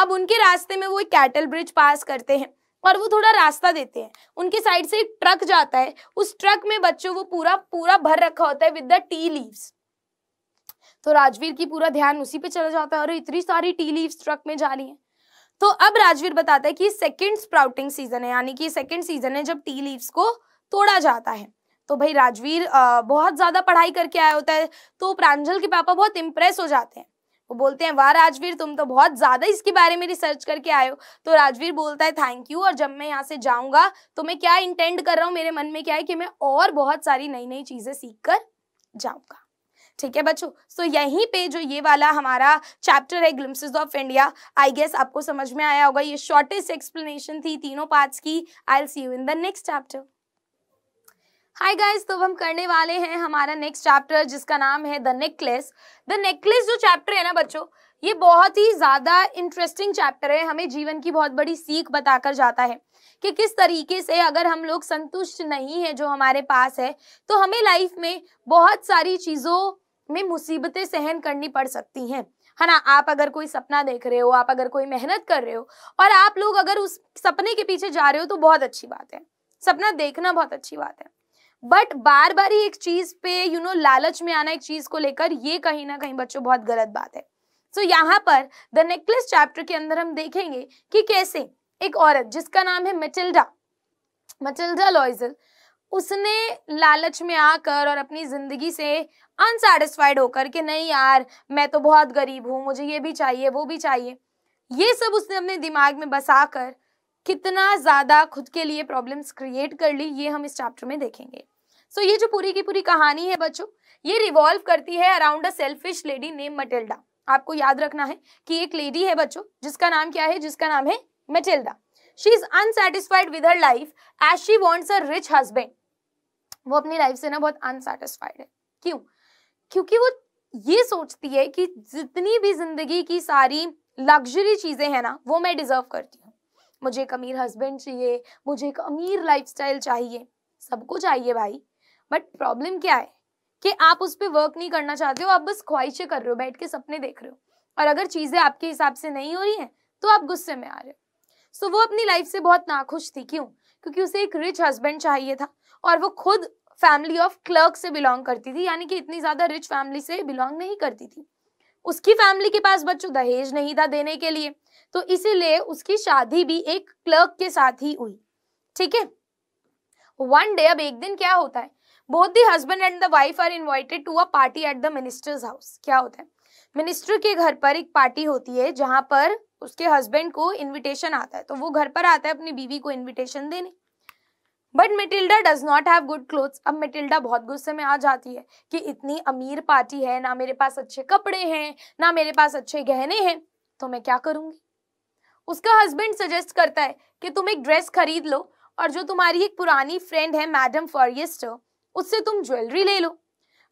अब उनके रास्ते में वो एक कैटल ब्रिज पास करते हैं और वो थोड़ा रास्ता देते हैं उनके साइड से एक ट्रक जाता है उस ट्रक में बच्चों वो पूरा पूरा भर रखा होता है विद द टी लीव्स तो राजवीर की पूरा ध्यान उसी पे चला जाता है और इतनी सारी टी लीव्स ट्रक में जा रही है तो अब राजवीर बताता है कि सेकेंड स्प्राउटिंग सीजन है यानी कि सेकेंड सीजन है जब टी लीव्स को तोड़ा जाता है तो भाई राजवीर बहुत ज़्यादा पढ़ाई करके आया होता है तो प्रांजल के पापा बहुत इंप्रेस हो जाते हैं वो बोलते हैं वाह राजवीर तुम तो बहुत ज़्यादा इसके बारे में रिसर्च करके आए हो तो राजवीर बोलता है थैंक यू और जब मैं यहाँ से जाऊंगा तो मैं क्या इंटेंड कर रहा हूँ मेरे मन में क्या है कि मैं और बहुत सारी नई नई चीज़ें सीख कर जाऊंगा ठीक है बच्चों सो तो so, यहीं पे जो ये वाला हमारा चैप्टर है glimpses of India I guess आपको समझ में आया होगा ये शॉर्टेस्ट एक्सप्लेनेशन थी तीनों पार्ट्स की I'll see you in the next chapter hi guys तो हम करने वाले हैं हमारा नेक्स्ट चैप्टर जिसका नाम है द नेकलेस द नेकलेस जो चैप्टर है ना बच्चों ये बहुत ही ज़्यादा इंटरेस्टिंग चैप्टर है हमें जीवन की बहुत बड़ी सीख बताकर जाता है कि किस तरीके से अगर हम लोग संतुष्ट नहीं है जो हमारे पास है तो हमें लाइफ में बहुत सारी चीज़ों में मुसीबतें सहन करनी पड़ सकती हैं है ना आप अगर कोई सपना देख रहे हो आप अगर कोई मेहनत कर रहे हो और आप लोग अगर उस सपने के पीछे जा रहे हो तो बहुत अच्छी बात है सपना देखना बहुत अच्छी बात है बट बार बार ही एक चीज पे यू you नो know, लालच में आना एक चीज को लेकर ये कहीं ना कहीं बच्चों बहुत गलत बात है सो so, यहाँ पर द नेकलेस चैप्टर के अंदर हम देखेंगे कि कैसे एक औरत जिसका नाम है मिटिल्डा मटिल्डा लॉइजल उसने लालच में आकर और अपनी ज़िंदगी से अनसेटिस्फाइड होकर के नहीं यार मैं तो बहुत गरीब हूँ मुझे ये भी चाहिए वो भी चाहिए ये सब उसने अपने दिमाग में बसा कर कितना ज़्यादा खुद के लिए प्रॉब्लम्स क्रिएट कर ली ये हम इस चैप्टर में देखेंगे सो ये जो पूरी की पूरी कहानी है बच्चों ये रिवॉल्व करती है around a selfish lady name Matilda आपको याद रखना है कि एक लेडी है बच्चों जिसका नाम क्या है जिसका नाम है Matilda she is unsatisfied with her life as she wants a rich husband वो अपनी लाइफ से ना बहुत अनसेटिस्फाइड है क्यों क्योंकि वो ये सोचती है कि जितनी भी जिंदगी की सारी लग्जरी चीजें हैं ना वो मैं डिजर्व करती हूँ मुझे एक अमीर हस्बैंड चाहिए मुझे एक अमीर लाइफस्टाइल चाहिए सबको चाहिए भाई बट प्रॉब्लम क्या है कि आप उस पर वर्क नहीं करना चाहते हो आप बस ख्वाहिशें कर रहे हो बैठ के सपने देख रहे हो और अगर चीज़ें आपके हिसाब से नहीं हो रही हैं तो आप गुस्से में आ रहे हो सो वो अपनी लाइफ से बहुत नाखुश थी क्यों क्योंकि उसे एक रिच हस्बैंड चाहिए था और वो खुद फैमिली ऑफ क्लर्क से बिलोंग करती थी यानी कि इतनी ज़्यादा रिच फैमिली से बिलोंग नहीं करती थी उसकी फैमिली के पास बच्चों दहेज नहीं था देने के लिए तो इसीलिए उसकी शादी भी एक क्लर्क के साथ ही हुई ठीक है वन डे अब एक दिन क्या होता है both the husband and the wife are invited to a party at the minister's house क्या होता है मिनिस्टर के घर पर एक पार्टी होती है जहां पर उसके हस्बैंड को इनविटेशन आता है तो वो घर पर आता है अपनी बीवी को इनविटेशन देने but Matilda does not have good clothes अब मेटिल्डा बहुत गुस्से में आ जाती है कि इतनी अमीर पार्टी है ना मेरे पास अच्छे कपड़े हैं ना मेरे पास अच्छे गहने हैं तो मैं क्या करूंगी उसका हस्बैंड सजेस्ट करता है कि तुम एक ड्रेस खरीद लो और जो तुम्हारी एक पुरानी फ्रेंड है मैडम फॉरियस्टर उससे तुम ज्वेलरी ले लो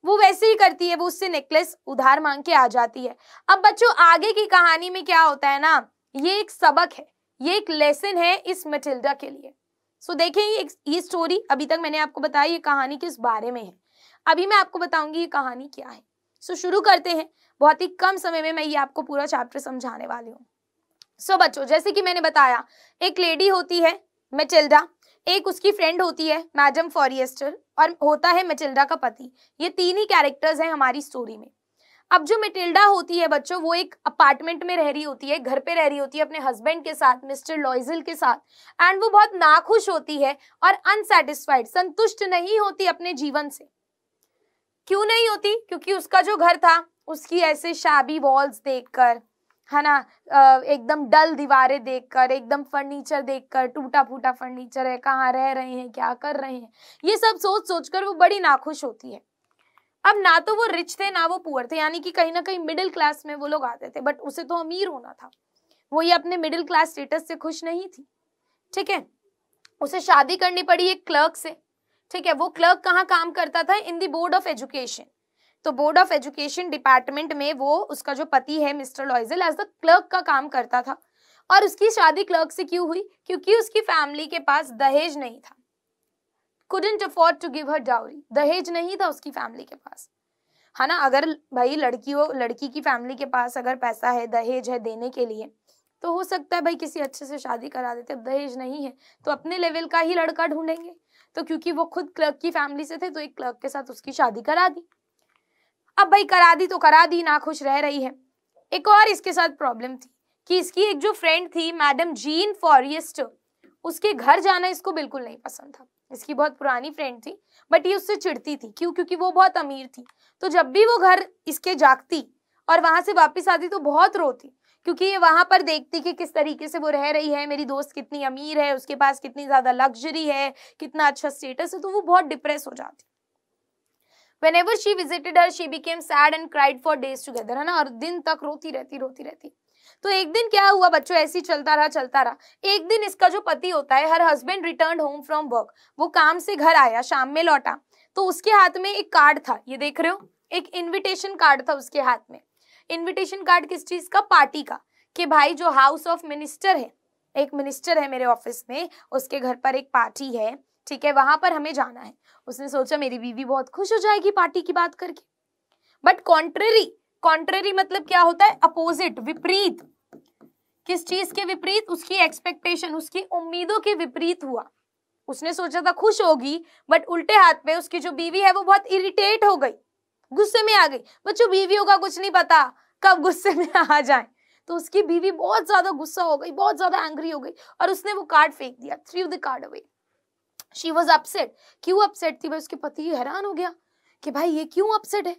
वो वैसे ही करती है वो उससे नेकलेस उधार मांग के आ जाती है अब बच्चों आगे की कहानी में क्या होता है ना ये एक सबक है ये एक लेसन है इस मटिल्डा के लिए सो देखें ये ये स्टोरी अभी तक मैंने आपको बताया ये कहानी किस बारे में है अभी मैं आपको बताऊंगी ये कहानी क्या है सो शुरू करते हैं बहुत ही कम समय में मैं ये आपको पूरा चैप्टर समझाने वाली हूँ सो बच्चों जैसे कि मैंने बताया एक लेडी होती है मेटिल्डा एक उसकी फ्रेंड होती है मैडम फॉरिएस्टर और होता है मेटिल्डा का पति ये तीन ही कैरेक्टर्स हैं हमारी स्टोरी में अब जो मेटिल्डा होती है बच्चों वो एक अपार्टमेंट में रह रही होती है घर पे रह रही होती है अपने हस्बैंड के साथ मिस्टर लॉइजल के साथ एंड वो बहुत नाखुश होती है और अनसेटिस्फाइड संतुष्ट नहीं होती अपने जीवन से क्यों नहीं होती क्योंकि उसका जो घर था उसकी ऐसे शाबी वॉल्स देखकर है ना एकदम डल दीवारें देखकर एकदम फर्नीचर देखकर टूटा फूटा फर्नीचर है कहाँ रह रहे हैं क्या कर रहे हैं ये सब सोच सोच कर वो बड़ी नाखुश होती है अब ना तो वो रिच थे ना वो पुअर थे यानी कि कहीं ना कहीं मिडिल क्लास में वो लोग आते थे बट उसे तो अमीर होना था वो ये अपने मिडिल क्लास स्टेटस से खुश नहीं थी ठीक है उसे शादी करनी पड़ी एक क्लर्क से ठीक है वो क्लर्क कहाँ काम करता था in the board of education तो बोर्ड ऑफ एजुकेशन डिपार्टमेंट में वो उसका जो पति है mister Loisel as the clerk का काम करता था और उसकी शादी क्लर्क से क्यों हुई क्योंकि उसकी फैमिली के पास दहेज नहीं था couldn't afford to give her dowry दहेज नहीं था उसकी फैमिली के पास है ना अगर भाई लड़की हो लड़की की फैमिली के पास अगर पैसा है दहेज है देने के लिए तो हो सकता है भाई किसी अच्छे से शादी करा देते अब दहेज नहीं है तो अपने लेवल का ही लड़का ढूंढेंगे तो क्योंकि वो खुद क्लर्क की फैमिली से थे तो एक क्लर्क के साथ उसकी शादी करा दी अब भाई करा दी तो करा दी ना खुश रह रही है एक और इसके साथ प्रॉब्लम थी कि इसकी एक जो फ्रेंड थी मैडम जीन फॉरियस्ट उसके घर जाना इसको बिल्कुल नहीं पसंद था इसकी बहुत पुरानी फ्रेंड थी बट ये उससे चिढ़ती थी क्यों क्योंकि वो बहुत अमीर थी तो जब भी वो घर इसके जागती और वहां से वापस आती तो बहुत रोती क्योंकि ये वहां पर देखती कि किस तरीके से वो रह रही है मेरी दोस्त कितनी अमीर है उसके पास कितनी ज्यादा लग्जरी है कितना अच्छा स्टेटस है तो वो बहुत डिप्रेस हो जाती whenever she visited her she became sad and cried for days together है ना और दिन तक रोती रहती रोती रहती तो एक दिन क्या हुआ बच्चों ऐसी चलता रहा चलता रहा एक दिन इसका जो पति होता है her husband return home from work वो काम से घर आया शाम में लौटा तो उसके हाथ में एक कार्ड था ये देख रहे हो एक इनविटेशन कार्ड था उसके हाथ में इनविटेशन कार्ड किस चीज का पार्टी का कि भाई जो हाउस ऑफ मिनिस्टर है एक मिनिस्टर है मेरे ऑफिस में उसके घर पर एक पार्टी है ठीक है वहां पर हमें जाना है उसने सोचा मेरी बीवी बहुत खुश हो जाएगी पार्टी की बात करके बट कॉन्ट्रेरी कॉन्ट्रेरी मतलब क्या होता है अपोजिट विपरीत किस चीज के विपरीत उसकी एक्सपेक्टेशन उसकी उम्मीदों के विपरीत हुआ उसने सोचा था खुश होगी बट उल्टे हाथ पे उसकी जो बीवी है वो बहुत इरिटेट हो गई गुस्से में आ गई बच्चों बीवियों का कुछ नहीं पता कब गुस्से में आ जाए तो उसकी बीवी बहुत ज्यादा गुस्सा हो गई बहुत ज्यादा एंग्री हो गई और उसने वो कार्ड फेंक दिया threw the card away she was upset क्यों अपसेट थी भाई उसके पति हैरान हो गया कि भाई ये क्यों अपसेट है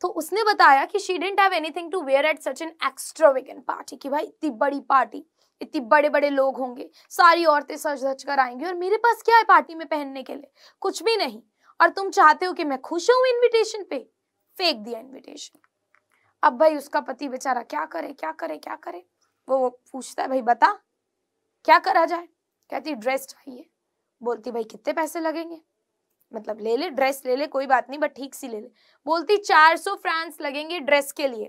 तो उसने बताया कि she didn't have anything to wear at such an extravagant party कि भाई इतनी बड़ी पार्टी इतनी बड़े बड़े लोग होंगे सारी औरतें सज धज कर आएंगी और मेरे पास क्या है पार्टी में पहनने के लिए कुछ भी नहीं और तुम चाहते हो कि मैं खुश हूं इनविटेशन पे फेंक दिया इनविटेशन अब भाई उसका पति बेचारा क्या करे क्या करे क्या करे वो वो पूछता है भाई बता क्या करा जाए कहती ड्रेस चाहिए बोलती भाई कितने पैसे लगेंगे मतलब ले ले ड्रेस ले ले कोई बात नहीं बट ठीक सी ले ले बोलती चार सौ फ्रांस लगेंगे ड्रेस के लिए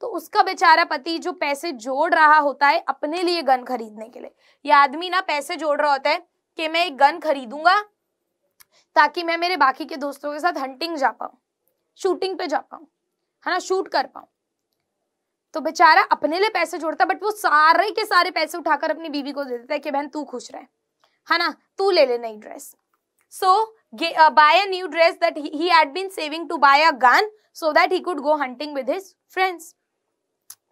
तो उसका बेचारा पति जो पैसे जोड़ रहा होता है अपने लिए गन खरीदने के लिए ये आदमी ना पैसे जोड़ रहा होता है कि मैं एक गन खरीदूंगा ताकि मैं मेरे बाकी के दोस्तों के साथ हंटिंग जा पाऊ शूटिंग पे जा पाऊ है ना शूट कर पाऊ तो बेचारा अपने लिए पैसे जोड़ता बट वो सारे के सारे पैसे उठाकर अपनी बीवी को दे देता है कि बहन तू खुश रहे है ना तू ले ले नई dress so buy a new dress that he had been saving to buy a gun so that he could go hunting with his friends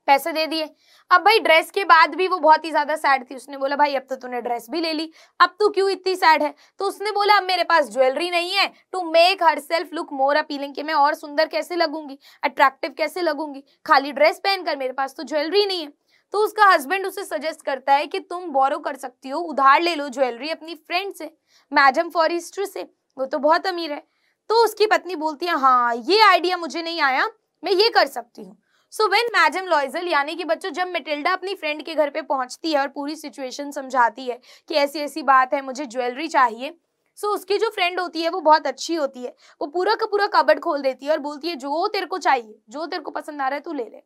पैसे दे दिए अब भाई ड्रेस के बाद भी वो बहुत ही ज्यादा सैड थी उसने बोला भाई अब तो तूने ड्रेस भी ले ली अब तू क्यों इतनी सैड है तो उसने बोला अब मेरे पास ज्वेलरी नहीं है to make herself look more appealing कि मैं और सुंदर कैसे लगूंगी अट्रैक्टिव कैसे लगूंगी खाली ड्रेस पहनकर मेरे पास तो ज्वेलरी नहीं है तो उसका हस्बैंड उसे सजेस्ट करता है कि तुम बोरो कर सकती हो उधार ले लो ज्वेलरी अपनी फ्रेंड से मैडम फॉरिस्टर से वो तो बहुत अमीर है तो उसकी पत्नी बोलती है हाँ ये आइडिया मुझे नहीं आया मैं ये कर सकती हूँ सो वेन मैडम लॉयजल यानी कि बच्चों जब मेटिल्डा अपनी फ्रेंड के घर पे पहुंचती है और पूरी सिचुएशन समझाती है कि ऐसी ऐसी बात है मुझे ज्वेलरी चाहिए सो so, उसकी जो फ्रेंड होती है वो बहुत अच्छी होती है वो पूरा का पूरा कबड़ खोल देती है और बोलती है जो तेरे को चाहिए जो तेरे को पसंद आ रहा है तू ले ले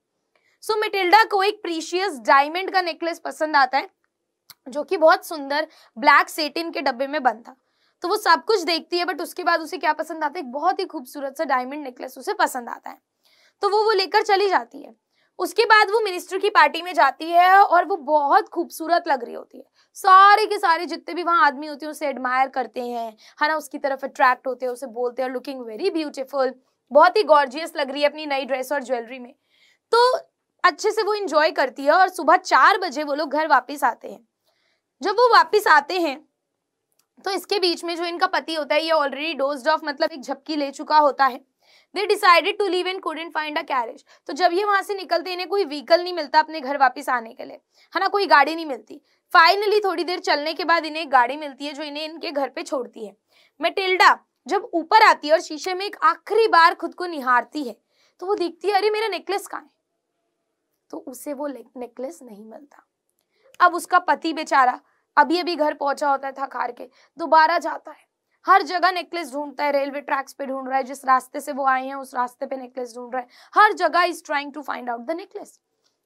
सो so, मिटिल्डा को एक प्रीशियस डायमंड का नेकलेस पसंद आता है जो कि बहुत सुंदर ब्लैक सेटिन के डब्बे में बंद था तो वो सब कुछ देखती है बट उसके बाद उसे क्या पसंद आता है एक बहुत ही खूबसूरत सा डायमंड नेकलेस उसे पसंद आता है तो वो वो लेकर चली जाती है उसके बाद वो मिनिस्टर की पार्टी में जाती है और वो बहुत खूबसूरत लग रही होती है सारे के सारे जितने भी वहाँ आदमी होते हैं उसे एडमायर करते हैं है ना उसकी तरफ अट्रैक्ट होते हैं उसे बोलते हैं लुकिंग वेरी ब्यूटिफुल बहुत ही गॉर्जियस लग रही है अपनी नई ड्रेस और ज्वेलरी में तो अच्छे से वो इंजॉय करती है और सुबह चार बजे वो लोग घर वापस आते हैं जब वो वापस आते हैं तो इसके बीच में जो इनका पति होता है ये ऑलरेडी डोज्ड ऑफ मतलब एक झपकी ले चुका होता है they decided to leave and couldn't find a carriage तो जब ये वहां से निकलते इन्हें कोई व्हीकल नहीं मिलता अपने घर वापस आने के लिए है ना कोई गाड़ी नहीं मिलती फाइनली थोड़ी देर चलने के बाद इन्हें एक गाड़ी मिलती है जो इन्हें इनके घर पे छोड़ती है मेटिल्डा जब ऊपर आती है और शीशे में एक आखिरी बार खुद को निहारती है तो वो देखती है अरे मेरा नेकलेस कहाँ है तो उसे वो नेकलेस नहीं मिलता अब उसका पति बेचारा अभी अभी घर पहुंचा होता है थकार के दोबारा जाता है हर जगह नेकलेस ढूंढता है रेलवे ट्रैक्स पे ढूंढ रहा है जिस रास्ते से वो आए हैं उस रास्ते पे नेकलेस ढूंढ रहा है हर जगह is trying to find out the necklace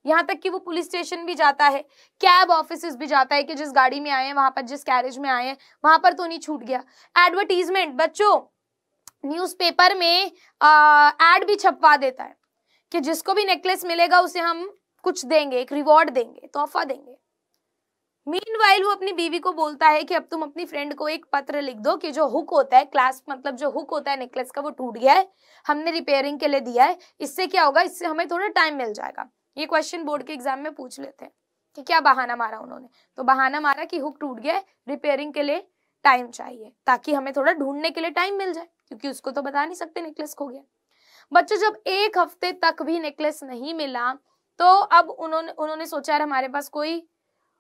यहाँ तक कि वो पुलिस स्टेशन भी जाता है कैब ऑफिस भी जाता है कि जिस गाड़ी में आए हैं वहां पर जिस कैरेज में आए हैं वहां पर तो नहीं छूट गया एडवर्टीजमेंट बच्चों न्यूज़पेपर में एड भी छपवा देता है कि जिसको भी नेकलेस मिलेगा उसे हम कुछ देंगे एक रिवॉर्ड देंगे तोहफा देंगे मीन वो अपनी बीवी को बोलता है कि अब तुम अपनी फ्रेंड को एक पत्र लिख दो कि जो हुक होता है क्लास मतलब जो हुक होता है नेकलेस का वो टूट गया है हमने रिपेयरिंग के लिए दिया है इससे क्या होगा इससे हमें थोड़ा टाइम मिल जाएगा ये क्वेश्चन बोर्ड के एग्जाम में पूछ लेते हैं कि क्या बहाना मारा उन्होंने तो बहाना मारा कि हुक टूट गया है रिपेयरिंग के लिए टाइम चाहिए ताकि हमें थोड़ा ढूंढने के लिए टाइम मिल जाए क्योंकि उसको तो बता नहीं सकते नेकलेस खो गया बच्चों जब एक हफ्ते तक भी नेकलेस नहीं मिला तो अब उन्होंने उन्होंने सोचा यार हमारे पास कोई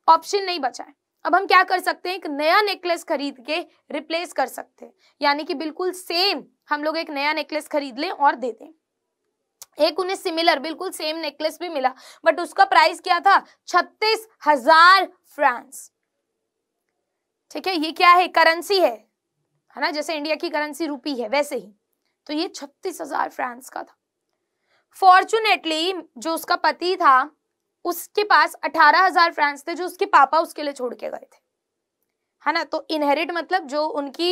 ऑप्शन नहीं बचा है अब हम क्या कर सकते हैं एक नया नेकलेस खरीद के रिप्लेस कर सकते हैं यानी कि बिल्कुल सेम हम लोग एक नया नेकलेस खरीद लें और दे दें एक उन्हें सिमिलर बिल्कुल सेम नेकलेस भी मिला बट उसका प्राइस क्या था छत्तीस हजार फ्रांस ठीक है ये क्या है करेंसी है है ना जैसे इंडिया की करेंसी रूपी है वैसे ही तो ये छत्तीस हजार फ्रांस का था फॉर्चुनेटली जो उसका पति था उसके पास अठारह हजार फ्रांस थे जो उसके पापा उसके लिए छोड़ के गए थे है ना तो इनहेरिट मतलब जो उनकी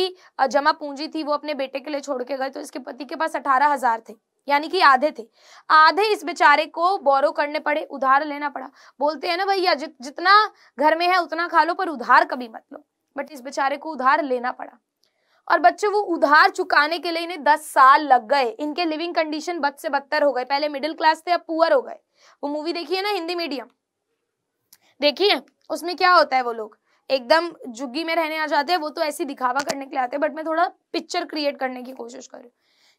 जमा पूंजी थी वो अपने बेटे के लिए छोड़ के गए तो इसके पति के पास अठारह हजार थे यानी कि आधे थे आधे इस बेचारे को बोरो करने पड़े उधार लेना पड़ा बोलते हैं ना भैया जितना घर में है उतना खा लो पर उधार कभी मत लो बट इस बेचारे को उधार लेना पड़ा और बच्चे वो उधार चुकाने के लिए इन्हें दस साल लग गए इनके लिविंग कंडीशन बद से बदतर हो गए पहले मिडिल क्लास थे अब पुअर हो गए वो मूवी देखिए ना हिंदी मीडियम देखिए उसमें क्या होता है वो लोग एकदम जुग्गी में रहने आ जाते हैं वो तो ऐसी दिखावा करने के लिए आते हैं बट मैं थोड़ा पिक्चर क्रिएट करने की कोशिश कर रही हूँ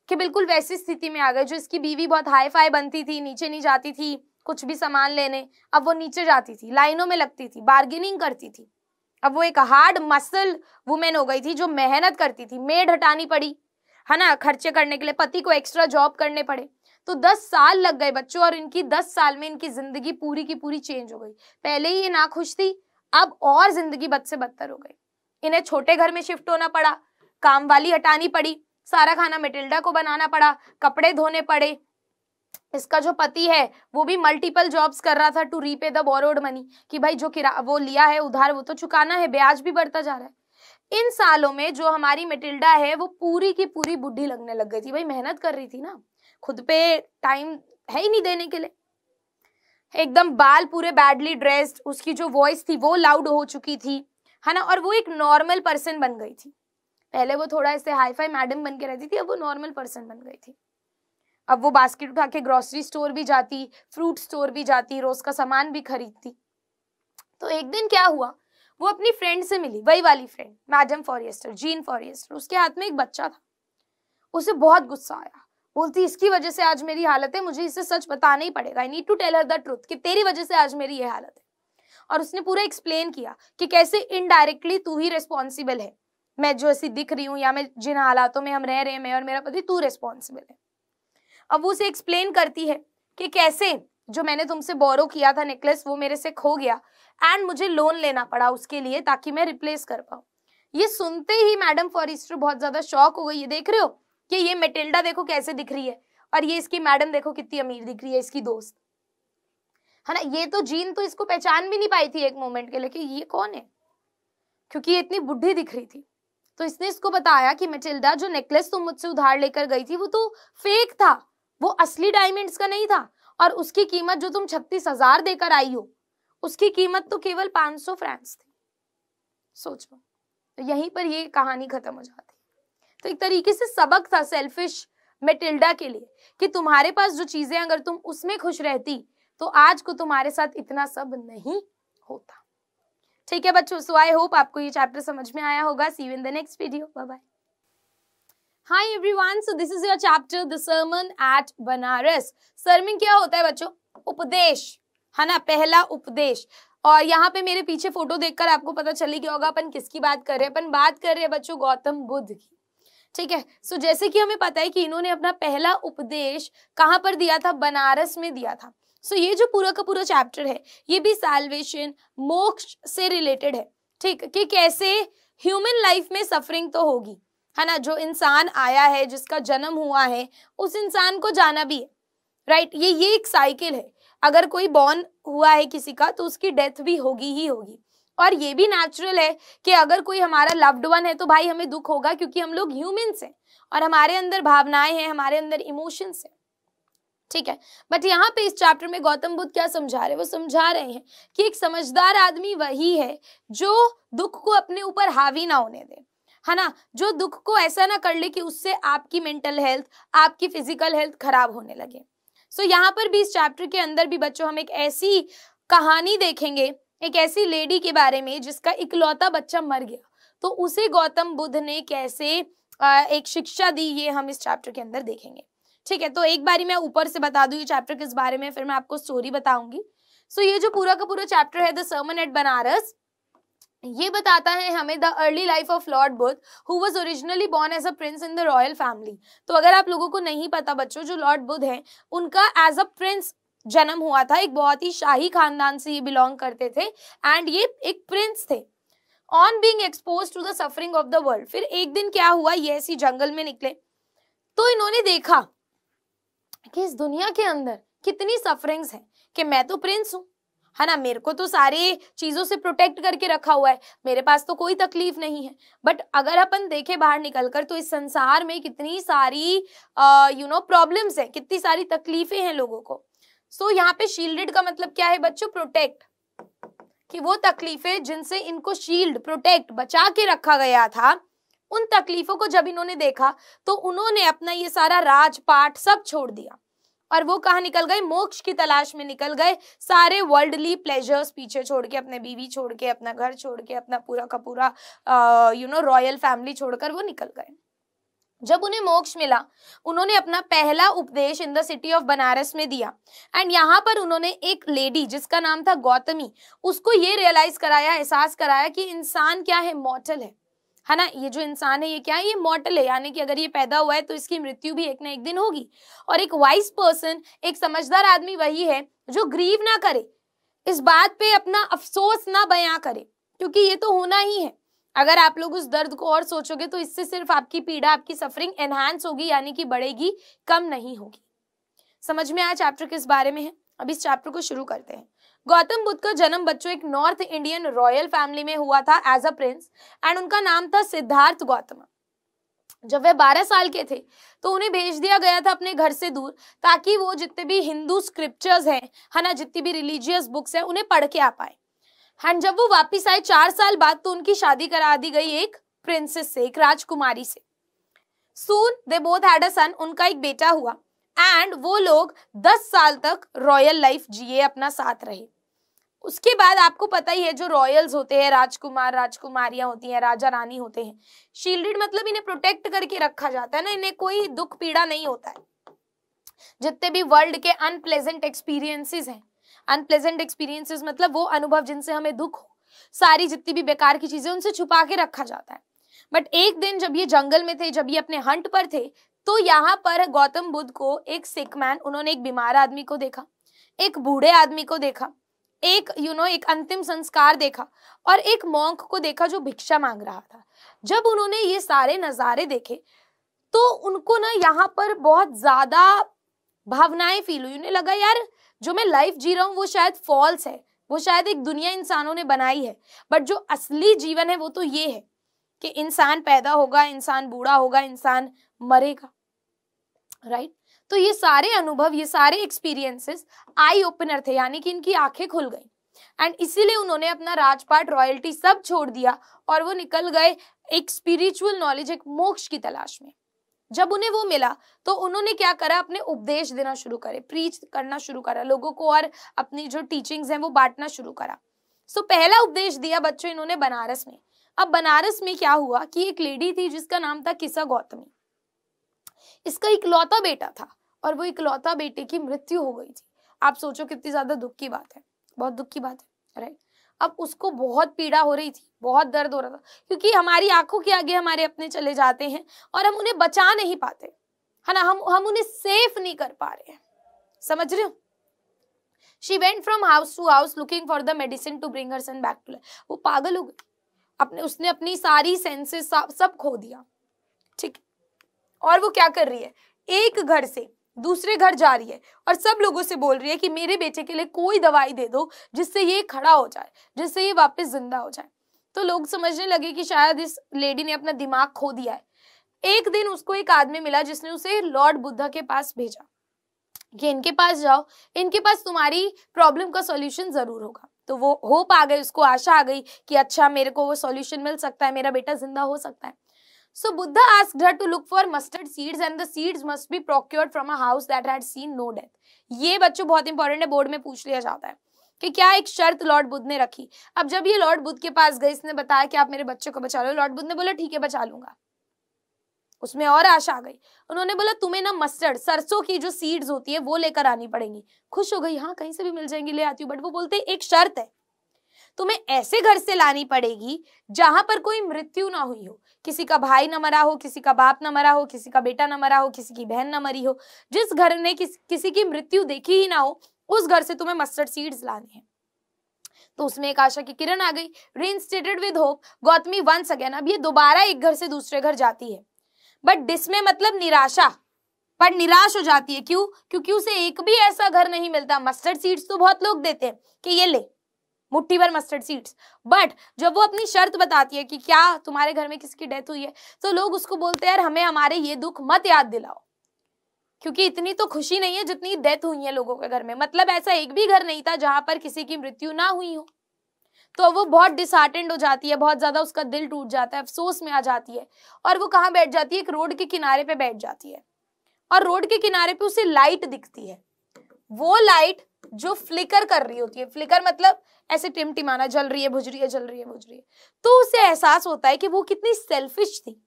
कि बिल्कुल वैसी स्थिति में आ गए जो इसकी बीवी बहुत हाई फाई बनती थी नीचे नहीं जाती थी कुछ भी सामान लेने अब वो नीचे जाती थी लाइनों में लगती थी बार्गेनिंग करती थी अब वो एक हार्ड मसल वुमेन हो गई थी जो मेहनत करती थी मेड हटानी पड़ी है ना खर्चे करने के लिए पति को एक्स्ट्रा जॉब करने पड़े तो दस साल लग गए बच्चों और इनकी दस साल में इनकी जिंदगी पूरी की पूरी चेंज हो गई पहले ही ये ना खुश थी अब और जिंदगी बद से बदतर हो गई इन्हें छोटे घर में शिफ्ट होना पड़ा काम वाली हटानी पड़ी सारा खाना मेटिल्डा को बनाना पड़ा कपड़े धोने पड़े इसका जो पति है वो भी मल्टीपल जॉब्स कर रहा था to repay the borrowed money कि भाई जो किरा वो लिया है उधार वो तो चुकाना है ब्याज भी बढ़ता जा रहा है इन सालों में जो हमारी मेटिल्डा है वो पूरी की पूरी बुढ़ी लगने लग गई थी भाई मेहनत कर रही थी ना खुद पे टाइम है ही नहीं देने के लिए एकदम बाल पूरे बैडली ड्रेस्ड उसकी जो वॉइस थी वो लाउड हो चुकी थी है ना और वो एक नॉर्मल पर्सन बन गई थी पहले वो थोड़ा ऐसे फाई मैडम बन के रहती थी अब वो नॉर्मल पर्सन बन गई थी अब वो बास्केट उठा के ग्रोसरी स्टोर भी जाती फ्रूट स्टोर भी जाती रोज का सामान भी खरीदती तो एक दिन क्या हुआ वो अपनी फ्रेंड से मिली वही वाली friend madam Forestier Jeanne Forestier उसके हाथ में एक बच्चा था उसे बहुत गुस्सा आया बोलती इसकी वजह से आज मेरी हालत है मुझे इसे सच बताना ही पड़ेगा I need to tell her the truth कि तेरी वजह से आज मेरी ये हालत है और उसने पूरा एक्सप्लेन किया कि कैसे इनडायरेक्टली तू ही रिस्पॉन्सिबल है मैं जो ऐसी दिख रही हूँ या मैं जिन हालातों में हम रह रहे हैं मैं और मेरा पति तू रिस्पॉन्सिबल है अब वो उसे एक्सप्लेन करती है कि कैसे जो मैंने तुमसे बोरो किया था नेकलेस वो मेरे से खो गया एंड मुझे लोन लेना पड़ा उसके लिए ताकि मैं रिप्लेस कर पाऊँ ये सुनते ही मैडम फॉरिस्टर बहुत ज्यादा शौक हो गई ये देख रहे हो कि ये मेटिल्डा देखो कैसे दिख रही है और ये इसकी मैडम देखो कितनी अमीर दिख रही है इसकी दोस्त है ना ये तो जीन तो इसको पहचान भी नहीं पाई थी एक मोमेंट के लेकिन ये कौन है क्योंकि ये इतनी बुढ़ी दिख रही थी तो इसने इसको बताया कि मेटिल्डा जो नेकलेस तुम मुझसे उधार लेकर गई थी वो तो फेक था वो असली डायमंड्स का नहीं था और उसकी कीमत जो तुम छत्तीस हजार देकर आई हो उसकी कीमत तो केवल पांच सौ फ्रांस थी सोच लो तो यहीं पर ये कहानी खत्म हो जाती तो एक तरीके से सबक था सेल्फिश मेटिल्डा के लिए कि तुम्हारे पास जो चीजें अगर तुम उसमें खुश रहती तो आज को तुम्हारे साथ इतना सब नहीं होता ठीक है बच्चों सो आई होप आपको ये चैप्टर समझ में आया होगा see you in the next video bye bye hi everyone so this is your chapter the sermon at Benares sermon क्या होता है बच्चों उपदेश है ना पहला उपदेश और यहाँ पे मेरे पीछे फोटो देखकर आपको पता चले गया होगा अपन किसकी बात कर रहे हैं अपन बात कर रहे हैं बच्चों गौतम बुद्ध की ठीक है सो so, जैसे कि हमें पता है कि इन्होंने अपना पहला उपदेश कहाँ पर दिया था बनारस में दिया था सो so, ये जो पूरा का पूरा चैप्टर है ये भी सैलवेशन मोक्ष से रिलेटेड है ठीक कि कैसे ह्यूमन लाइफ में सफरिंग तो होगी है ना जो इंसान आया है जिसका जन्म हुआ है उस इंसान को जाना भी है राइट ये ये एक साइकिल है अगर कोई बॉर्न हुआ है किसी का तो उसकी डेथ भी होगी ही होगी और ये भी नेचुरल है कि अगर कोई हमारा लव्ड वन है तो भाई हमें दुख होगा क्योंकि हम लोग ह्यूमन्स हैं और हमारे अंदर भावनाएं हैं हमारे अंदर इमोशंस हैं ठीक है बट यहाँ पे इस चैप्टर में गौतम बुद्ध क्या समझा रहे हैं वो समझा रहे हैं कि एक समझदार आदमी वही है जो दुख को अपने ऊपर हावी ना होने दे है ना जो दुख को ऐसा ना कर ले कि उससे आपकी मेंटल हेल्थ आपकी फिजिकल हेल्थ खराब होने लगे सो so, यहाँ पर भी इस चैप्टर के अंदर भी बच्चों हम एक ऐसी कहानी देखेंगे एक ऐसी लेडी के बारे में जिसका इकलौता बच्चा मर गया तो उसे गौतम बुद्ध ने कैसे एक शिक्षा दी ये हम इस चैप्टर के अंदर देखेंगे ठीक है तो एक बारी मैं ऊपर से बता दू ये चैप्टर किस बारे में फिर मैं आपको स्टोरी बताऊंगी सो so, ये जो पूरा का पूरा चैप्टर है द सर्मन एट बनारस ये बताता है हमें the early life of lord Buddha who was originally born as a prince in the royal family तो अगर आप लोगों को नहीं पता बच्चों जो लॉर्ड बुद्ध हैं उनका एज अ प्रिंस जन्म हुआ था एक बहुत ही शाही खानदान से ये बिलोंग करते थे एंड ये एक प्रिंस थे on being expose to the suffering of the world फिर एक दिन क्या हुआ ये ऐसी जंगल में निकले तो इन्होंने देखा कि इस दुनिया के अंदर कितनी सफरिंग्स हैं कि मैं तो प्रिंस हूँ है ना मेरे को तो सारी चीजों से प्रोटेक्ट करके रखा हुआ है मेरे पास तो कोई तकलीफ नहीं है बट अगर अपन देखे बाहर निकलकर तो इस संसार में कितनी सारी यू नो प्रॉब्लम्स है कितनी सारी तकलीफें हैं लोगों को सो so, यहाँ पे शील्डेड का मतलब क्या है बच्चों प्रोटेक्ट कि वो तकलीफें जिनसे इनको शील्ड प्रोटेक्ट बचा के रखा गया था उन तकलीफों को जब इन्होंने देखा तो उन्होंने अपना ये सारा राजपाट सब छोड़ दिया और वो कहा निकल गए मोक्ष की तलाश में निकल गए सारे वर्ल्डली प्लेजर्स पीछे छोड़ के अपने बीवी छोड़ के अपना घर छोड़ के अपना पूरा का पूरा यू नो रॉयल फैमिली छोड़कर वो निकल गए जब उन्हें मोक्ष मिला उन्होंने अपना पहला उपदेश in the city of Benares में दिया एंड यहाँ पर उन्होंने एक लेडी जिसका नाम था गौतमी उसको ये रियलाइज कराया एहसास कराया कि इंसान क्या है मॉटल है है ना ये जो इंसान है ये क्या है ये मॉटल है यानी कि अगर ये पैदा हुआ है तो इसकी मृत्यु भी एक ना एक दिन होगी और एक वाइस पर्सन एक समझदार आदमी वही है जो ग्रीव ना करे इस बात पे अपना अफसोस ना बयां करे क्योंकि ये तो होना ही है अगर आप लोग उस दर्द को और सोचोगे तो इससे सिर्फ आपकी पीड़ा आपकी सफरिंग एनहांस होगी यानी कि बढ़ेगी कम नहीं होगी समझ में आया चैप्टर किस बारे में है अब इस चैप्टर को शुरू करते हैं गौतम बुद्ध का जन्म बच्चों एक नॉर्थ इंडियन रॉयल फैमिली में हुआ था एज अ प्रिंस एंड उनका नाम था सिद्धार्थ गौतम जब वह 12 साल के थे तो उन्हें भेज दिया गया था अपने घर से दूर ताकि वो जितने भी हिंदू स्क्रिप्चर्स हैं है ना जितनी भी रिलीजियस बुक्स हैं उन्हें पढ़ के आ पाए एंड जब वो वापस आए चार साल बाद तो उनकी शादी करा दी गई एक प्रिंसेस से एक राजकुमारी से सून दे बोथ हैड अ सन उनका एक बेटा हुआ एंड वो लोग 10 साल तक रॉयल लाइफ जिए अपना साथ रहे उसके बाद आपको पता ही है जो रॉयल्स होते हैं राजकुमार राजकुमारियां होती हैं राजा रानी होते हैं शील्डेड मतलब इन्हें प्रोटेक्ट करके रखा जाता है ना इन्हें कोई दुख पीड़ा नहीं होता है जितने भी वर्ल्ड के अनप्लेजेंट एक्सपीरियंसेस हैं अनप्लेजेंट एक्सपीरियंसेस मतलब वो अनुभव जिनसे हमें दुख हो सारी जितनी भी बेकार की चीजें उनसे छुपा के रखा जाता है बट एक दिन जब ये जंगल में थे जब ये अपने हंट पर थे तो यहाँ पर गौतम बुद्ध को एक सिख मैन उन्होंने एक बीमार आदमी को देखा एक बूढ़े आदमी को देखा एक यू you नो know, एक अंतिम संस्कार देखा और एक मॉन्क को देखा जो भिक्षा मांग रहा था जब उन्होंने ये सारे नज़ारे देखे तो उनको ना यहाँ पर बहुत ज़्यादा भावनाएं फील हुई उन्हें लगा यार जो मैं लाइफ जी रहा हूँ वो शायद फॉल्स है वो शायद एक दुनिया इंसानों ने बनाई है बट जो असली जीवन है वो तो ये है कि इंसान पैदा होगा इंसान बूढ़ा होगा इंसान मरेगा राइट तो ये सारे अनुभव ये सारे एक्सपीरियंसेस आई ओपनर थे यानी कि इनकी आंखें खुल गई एंड इसीलिए उन्होंने अपना राजपाट रॉयल्टी सब छोड़ दिया और वो निकल गए एक स्पिरिचुअल नॉलेज एक मोक्ष की तलाश में जब उन्हें वो मिला तो उन्होंने क्या करा अपने उपदेश देना शुरू करे प्रीच करना शुरू करा लोगों को और अपनी जो टीचिंग्स हैं वो बांटना शुरू करा सो so, पहला उपदेश दिया बच्चों इन्होंने बनारस में अब बनारस में क्या हुआ कि एक लेडी थी जिसका नाम था किसा गौतमी इसका इकलौता बेटा था और वो इकलौता बेटे की मृत्यु हो गई थी आप सोचो कितनी ज्यादा दुख की बात है बहुत दुख की बात है राइट अब उसको बहुत पीड़ा हो रही थी बहुत दर्द हो रहा था क्योंकि हमारी आंखों के आगे हमारे अपने चले जाते हैं और हम उन्हें बचा नहीं पाते है ना हम हम उन्हें सेफ नहीं कर पा रहे हैं समझ रहे हो she went from house to house looking for the medicine to bring her son back to वो पागल हो गई अपने उसने अपनी सारी सेंसेस सब खो दिया ठीक और वो क्या कर रही है एक घर से दूसरे घर जा रही है और सब लोगों से बोल रही है कि मेरे बेटे के लिए कोई दवाई दे दो जिससे ये खड़ा हो जाए जिससे ये वापस जिंदा हो जाए तो लोग समझने लगे कि शायद इस लेडी ने अपना दिमाग खो दिया है एक दिन उसको एक आदमी मिला जिसने उसे लॉर्ड बुद्धा के पास भेजा कि इनके पास जाओ इनके पास तुम्हारी प्रॉब्लम का सोल्यूशन जरूर होगा तो वो होप आ गई उसको आशा आ गई कि अच्छा मेरे को वो सोल्यूशन मिल सकता है मेरा बेटा जिंदा हो सकता है So Buddha asked her to look for mustard seeds and the seeds must be procured from a house that had seen no death. ये बच्चों बहुत important है board में पूछ लिया जाता है कि क्या एक शर्त लॉर्ड बुद्ध ने रखी अब जब ये लॉर्ड बुद्ध के पास गए इसने बताया कि आप मेरे बच्चे को बचा लो लॉर्ड बुद्ध ने बोला ठीक है बचा लूंगा उसमें और आशा आ गई उन्होंने बोला तुम्हें ना मस्टर्ड सरसों की जो सीड्स होती है वो लेकर आनी पड़ेंगी खुश हो गई हाँ कहीं से भी मिल जाएंगी ले आती हूँ बट वो बोलते एक शर्त है तुम्हें ऐसे घर से लानी पड़ेगी जहां पर कोई मृत्यु ना हुई हो किसी का भाई न मरा हो किसी का बाप न मरा हो किसी का बेटा न मरा हो किसी की बहन न मरी हो जिस घर ने किस, किसी की मृत्यु देखी ही ना हो उस घर से तुम्हें मस्टर्ड सीड्स लाने हैं तो उसमें एक आशा की किरण आ गई reinstated with hope Gautami once again अब ये दोबारा एक घर से दूसरे घर जाती है बट डिसमे मतलब निराशा पर निराश हो जाती है क्यों क्योंकि उसे एक भी ऐसा घर नहीं मिलता मस्टर्ड सीड्स तो बहुत लोग देते हैं कि ये ले मुट्ठी भर मस्टर्ड सीड्स बट जब वो अपनी शर्त बताती है कि क्या तुम्हारे घर में किसकी डेथ हुई है तो लोग उसको बोलते हैं यार हमें हमारे ये दुख मत याद दिलाओ क्योंकि इतनी तो खुशी नहीं है जितनी डेथ हुई है लोगों के घर में मतलब ऐसा एक भी घर नहीं था जहां पर किसी की मृत्यु ना हुई हो तो वो बहुत डिसहार्टेंड हो जाती है बहुत ज्यादा उसका दिल टूट जाता है अफसोस में आ जाती है और वो कहाँ बैठ जाती है एक रोड के किनारे पे बैठ जाती है और रोड के किनारे पे उसे लाइट दिखती है वो लाइट जो फ्लिकर कर रही होती है फ्लिकर मतलब ऐसे टिमटिमाना जल रही है बुझ रही है जल रही है बुझ रही है तो उसे एहसास होता है कि वो कितनी सेल्फिश थी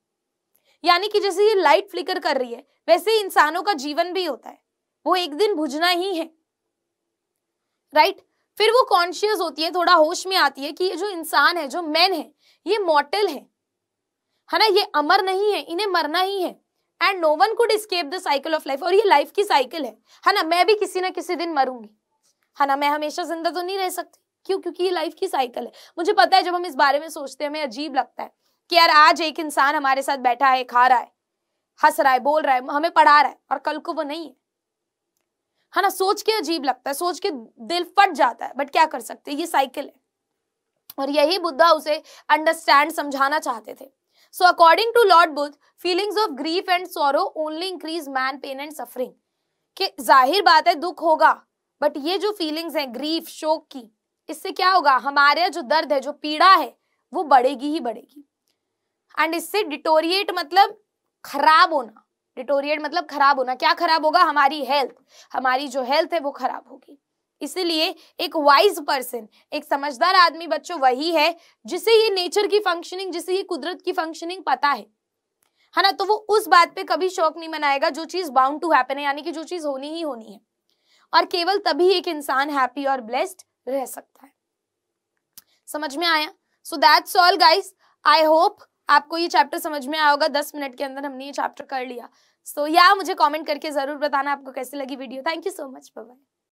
यानी कि जैसे ये लाइट फ्लिकर कर रही है वैसे इंसानों का जीवन भी होता है वो एक दिन बुझना ही है राइट फिर वो कॉन्शियस होती है थोड़ा होश में आती है कि ये जो इंसान है जो मैन है ये मॉटल है है ना ये अमर नहीं है इन्हें मरना ही है and no one could escape the cycle of life और ये लाइफ की साइकिल है है ना मैं भी किसी ना किसी दिन मरूंगी है ना मैं हमेशा जिंदा तो नहीं रह सकती क्यों क्योंकि ये लाइफ की साइकिल है मुझे पता है जब हम इस बारे में सोचते हैं हमें अजीब लगता है कि यार आज एक इंसान हमारे साथ बैठा है खा रहा है हंस रहा है बोल रहा है हमें पढ़ा रहा है और कल को वो नहीं है है ना सोच के अजीब लगता है सोच के दिल फट जाता है बट क्या कर सकते ये साइकिल है और यही बुद्धा उसे अंडरस्टैंड समझाना चाहते थे so according to lord Buddha feelings of grief and sorrow only increase man pain and suffering कि जाहिर बात है दुख होगा बट ये जो फीलिंग्स हैं ग्रीफ शोक की इससे क्या होगा हमारे जो दर्द है जो पीड़ा है वो बढ़ेगी ही बढ़ेगी एंड इससे डिटोरिएट मतलब खराब होना डिटोरिएट मतलब खराब होना क्या खराब होगा हमारी हेल्थ हमारी जो हेल्थ है वो खराब होगी इसलिए एक वाइज पर्सन एक समझदार आदमी बच्चों वही है जिसे ये नेचर की फंक्शनिंग जिसे ये कुदरत की फंक्शनिंग पता है है ना तो वो उस बात पे कभी शौक नहीं मनाएगा जो चीज बाउंड टू हैपन है यानी कि जो चीज होनी ही होनी है और केवल तभी एक इंसान हैप्पी और ब्लेस्ड रह सकता है समझ में आया so that's all guys I hope आपको ये चैप्टर समझ में आया होगा दस मिनट के अंदर हमने ये चैप्टर कर लिया सो so, या yeah, मुझे कमेंट करके जरूर बताना आपको कैसी लगी video thank you so much bye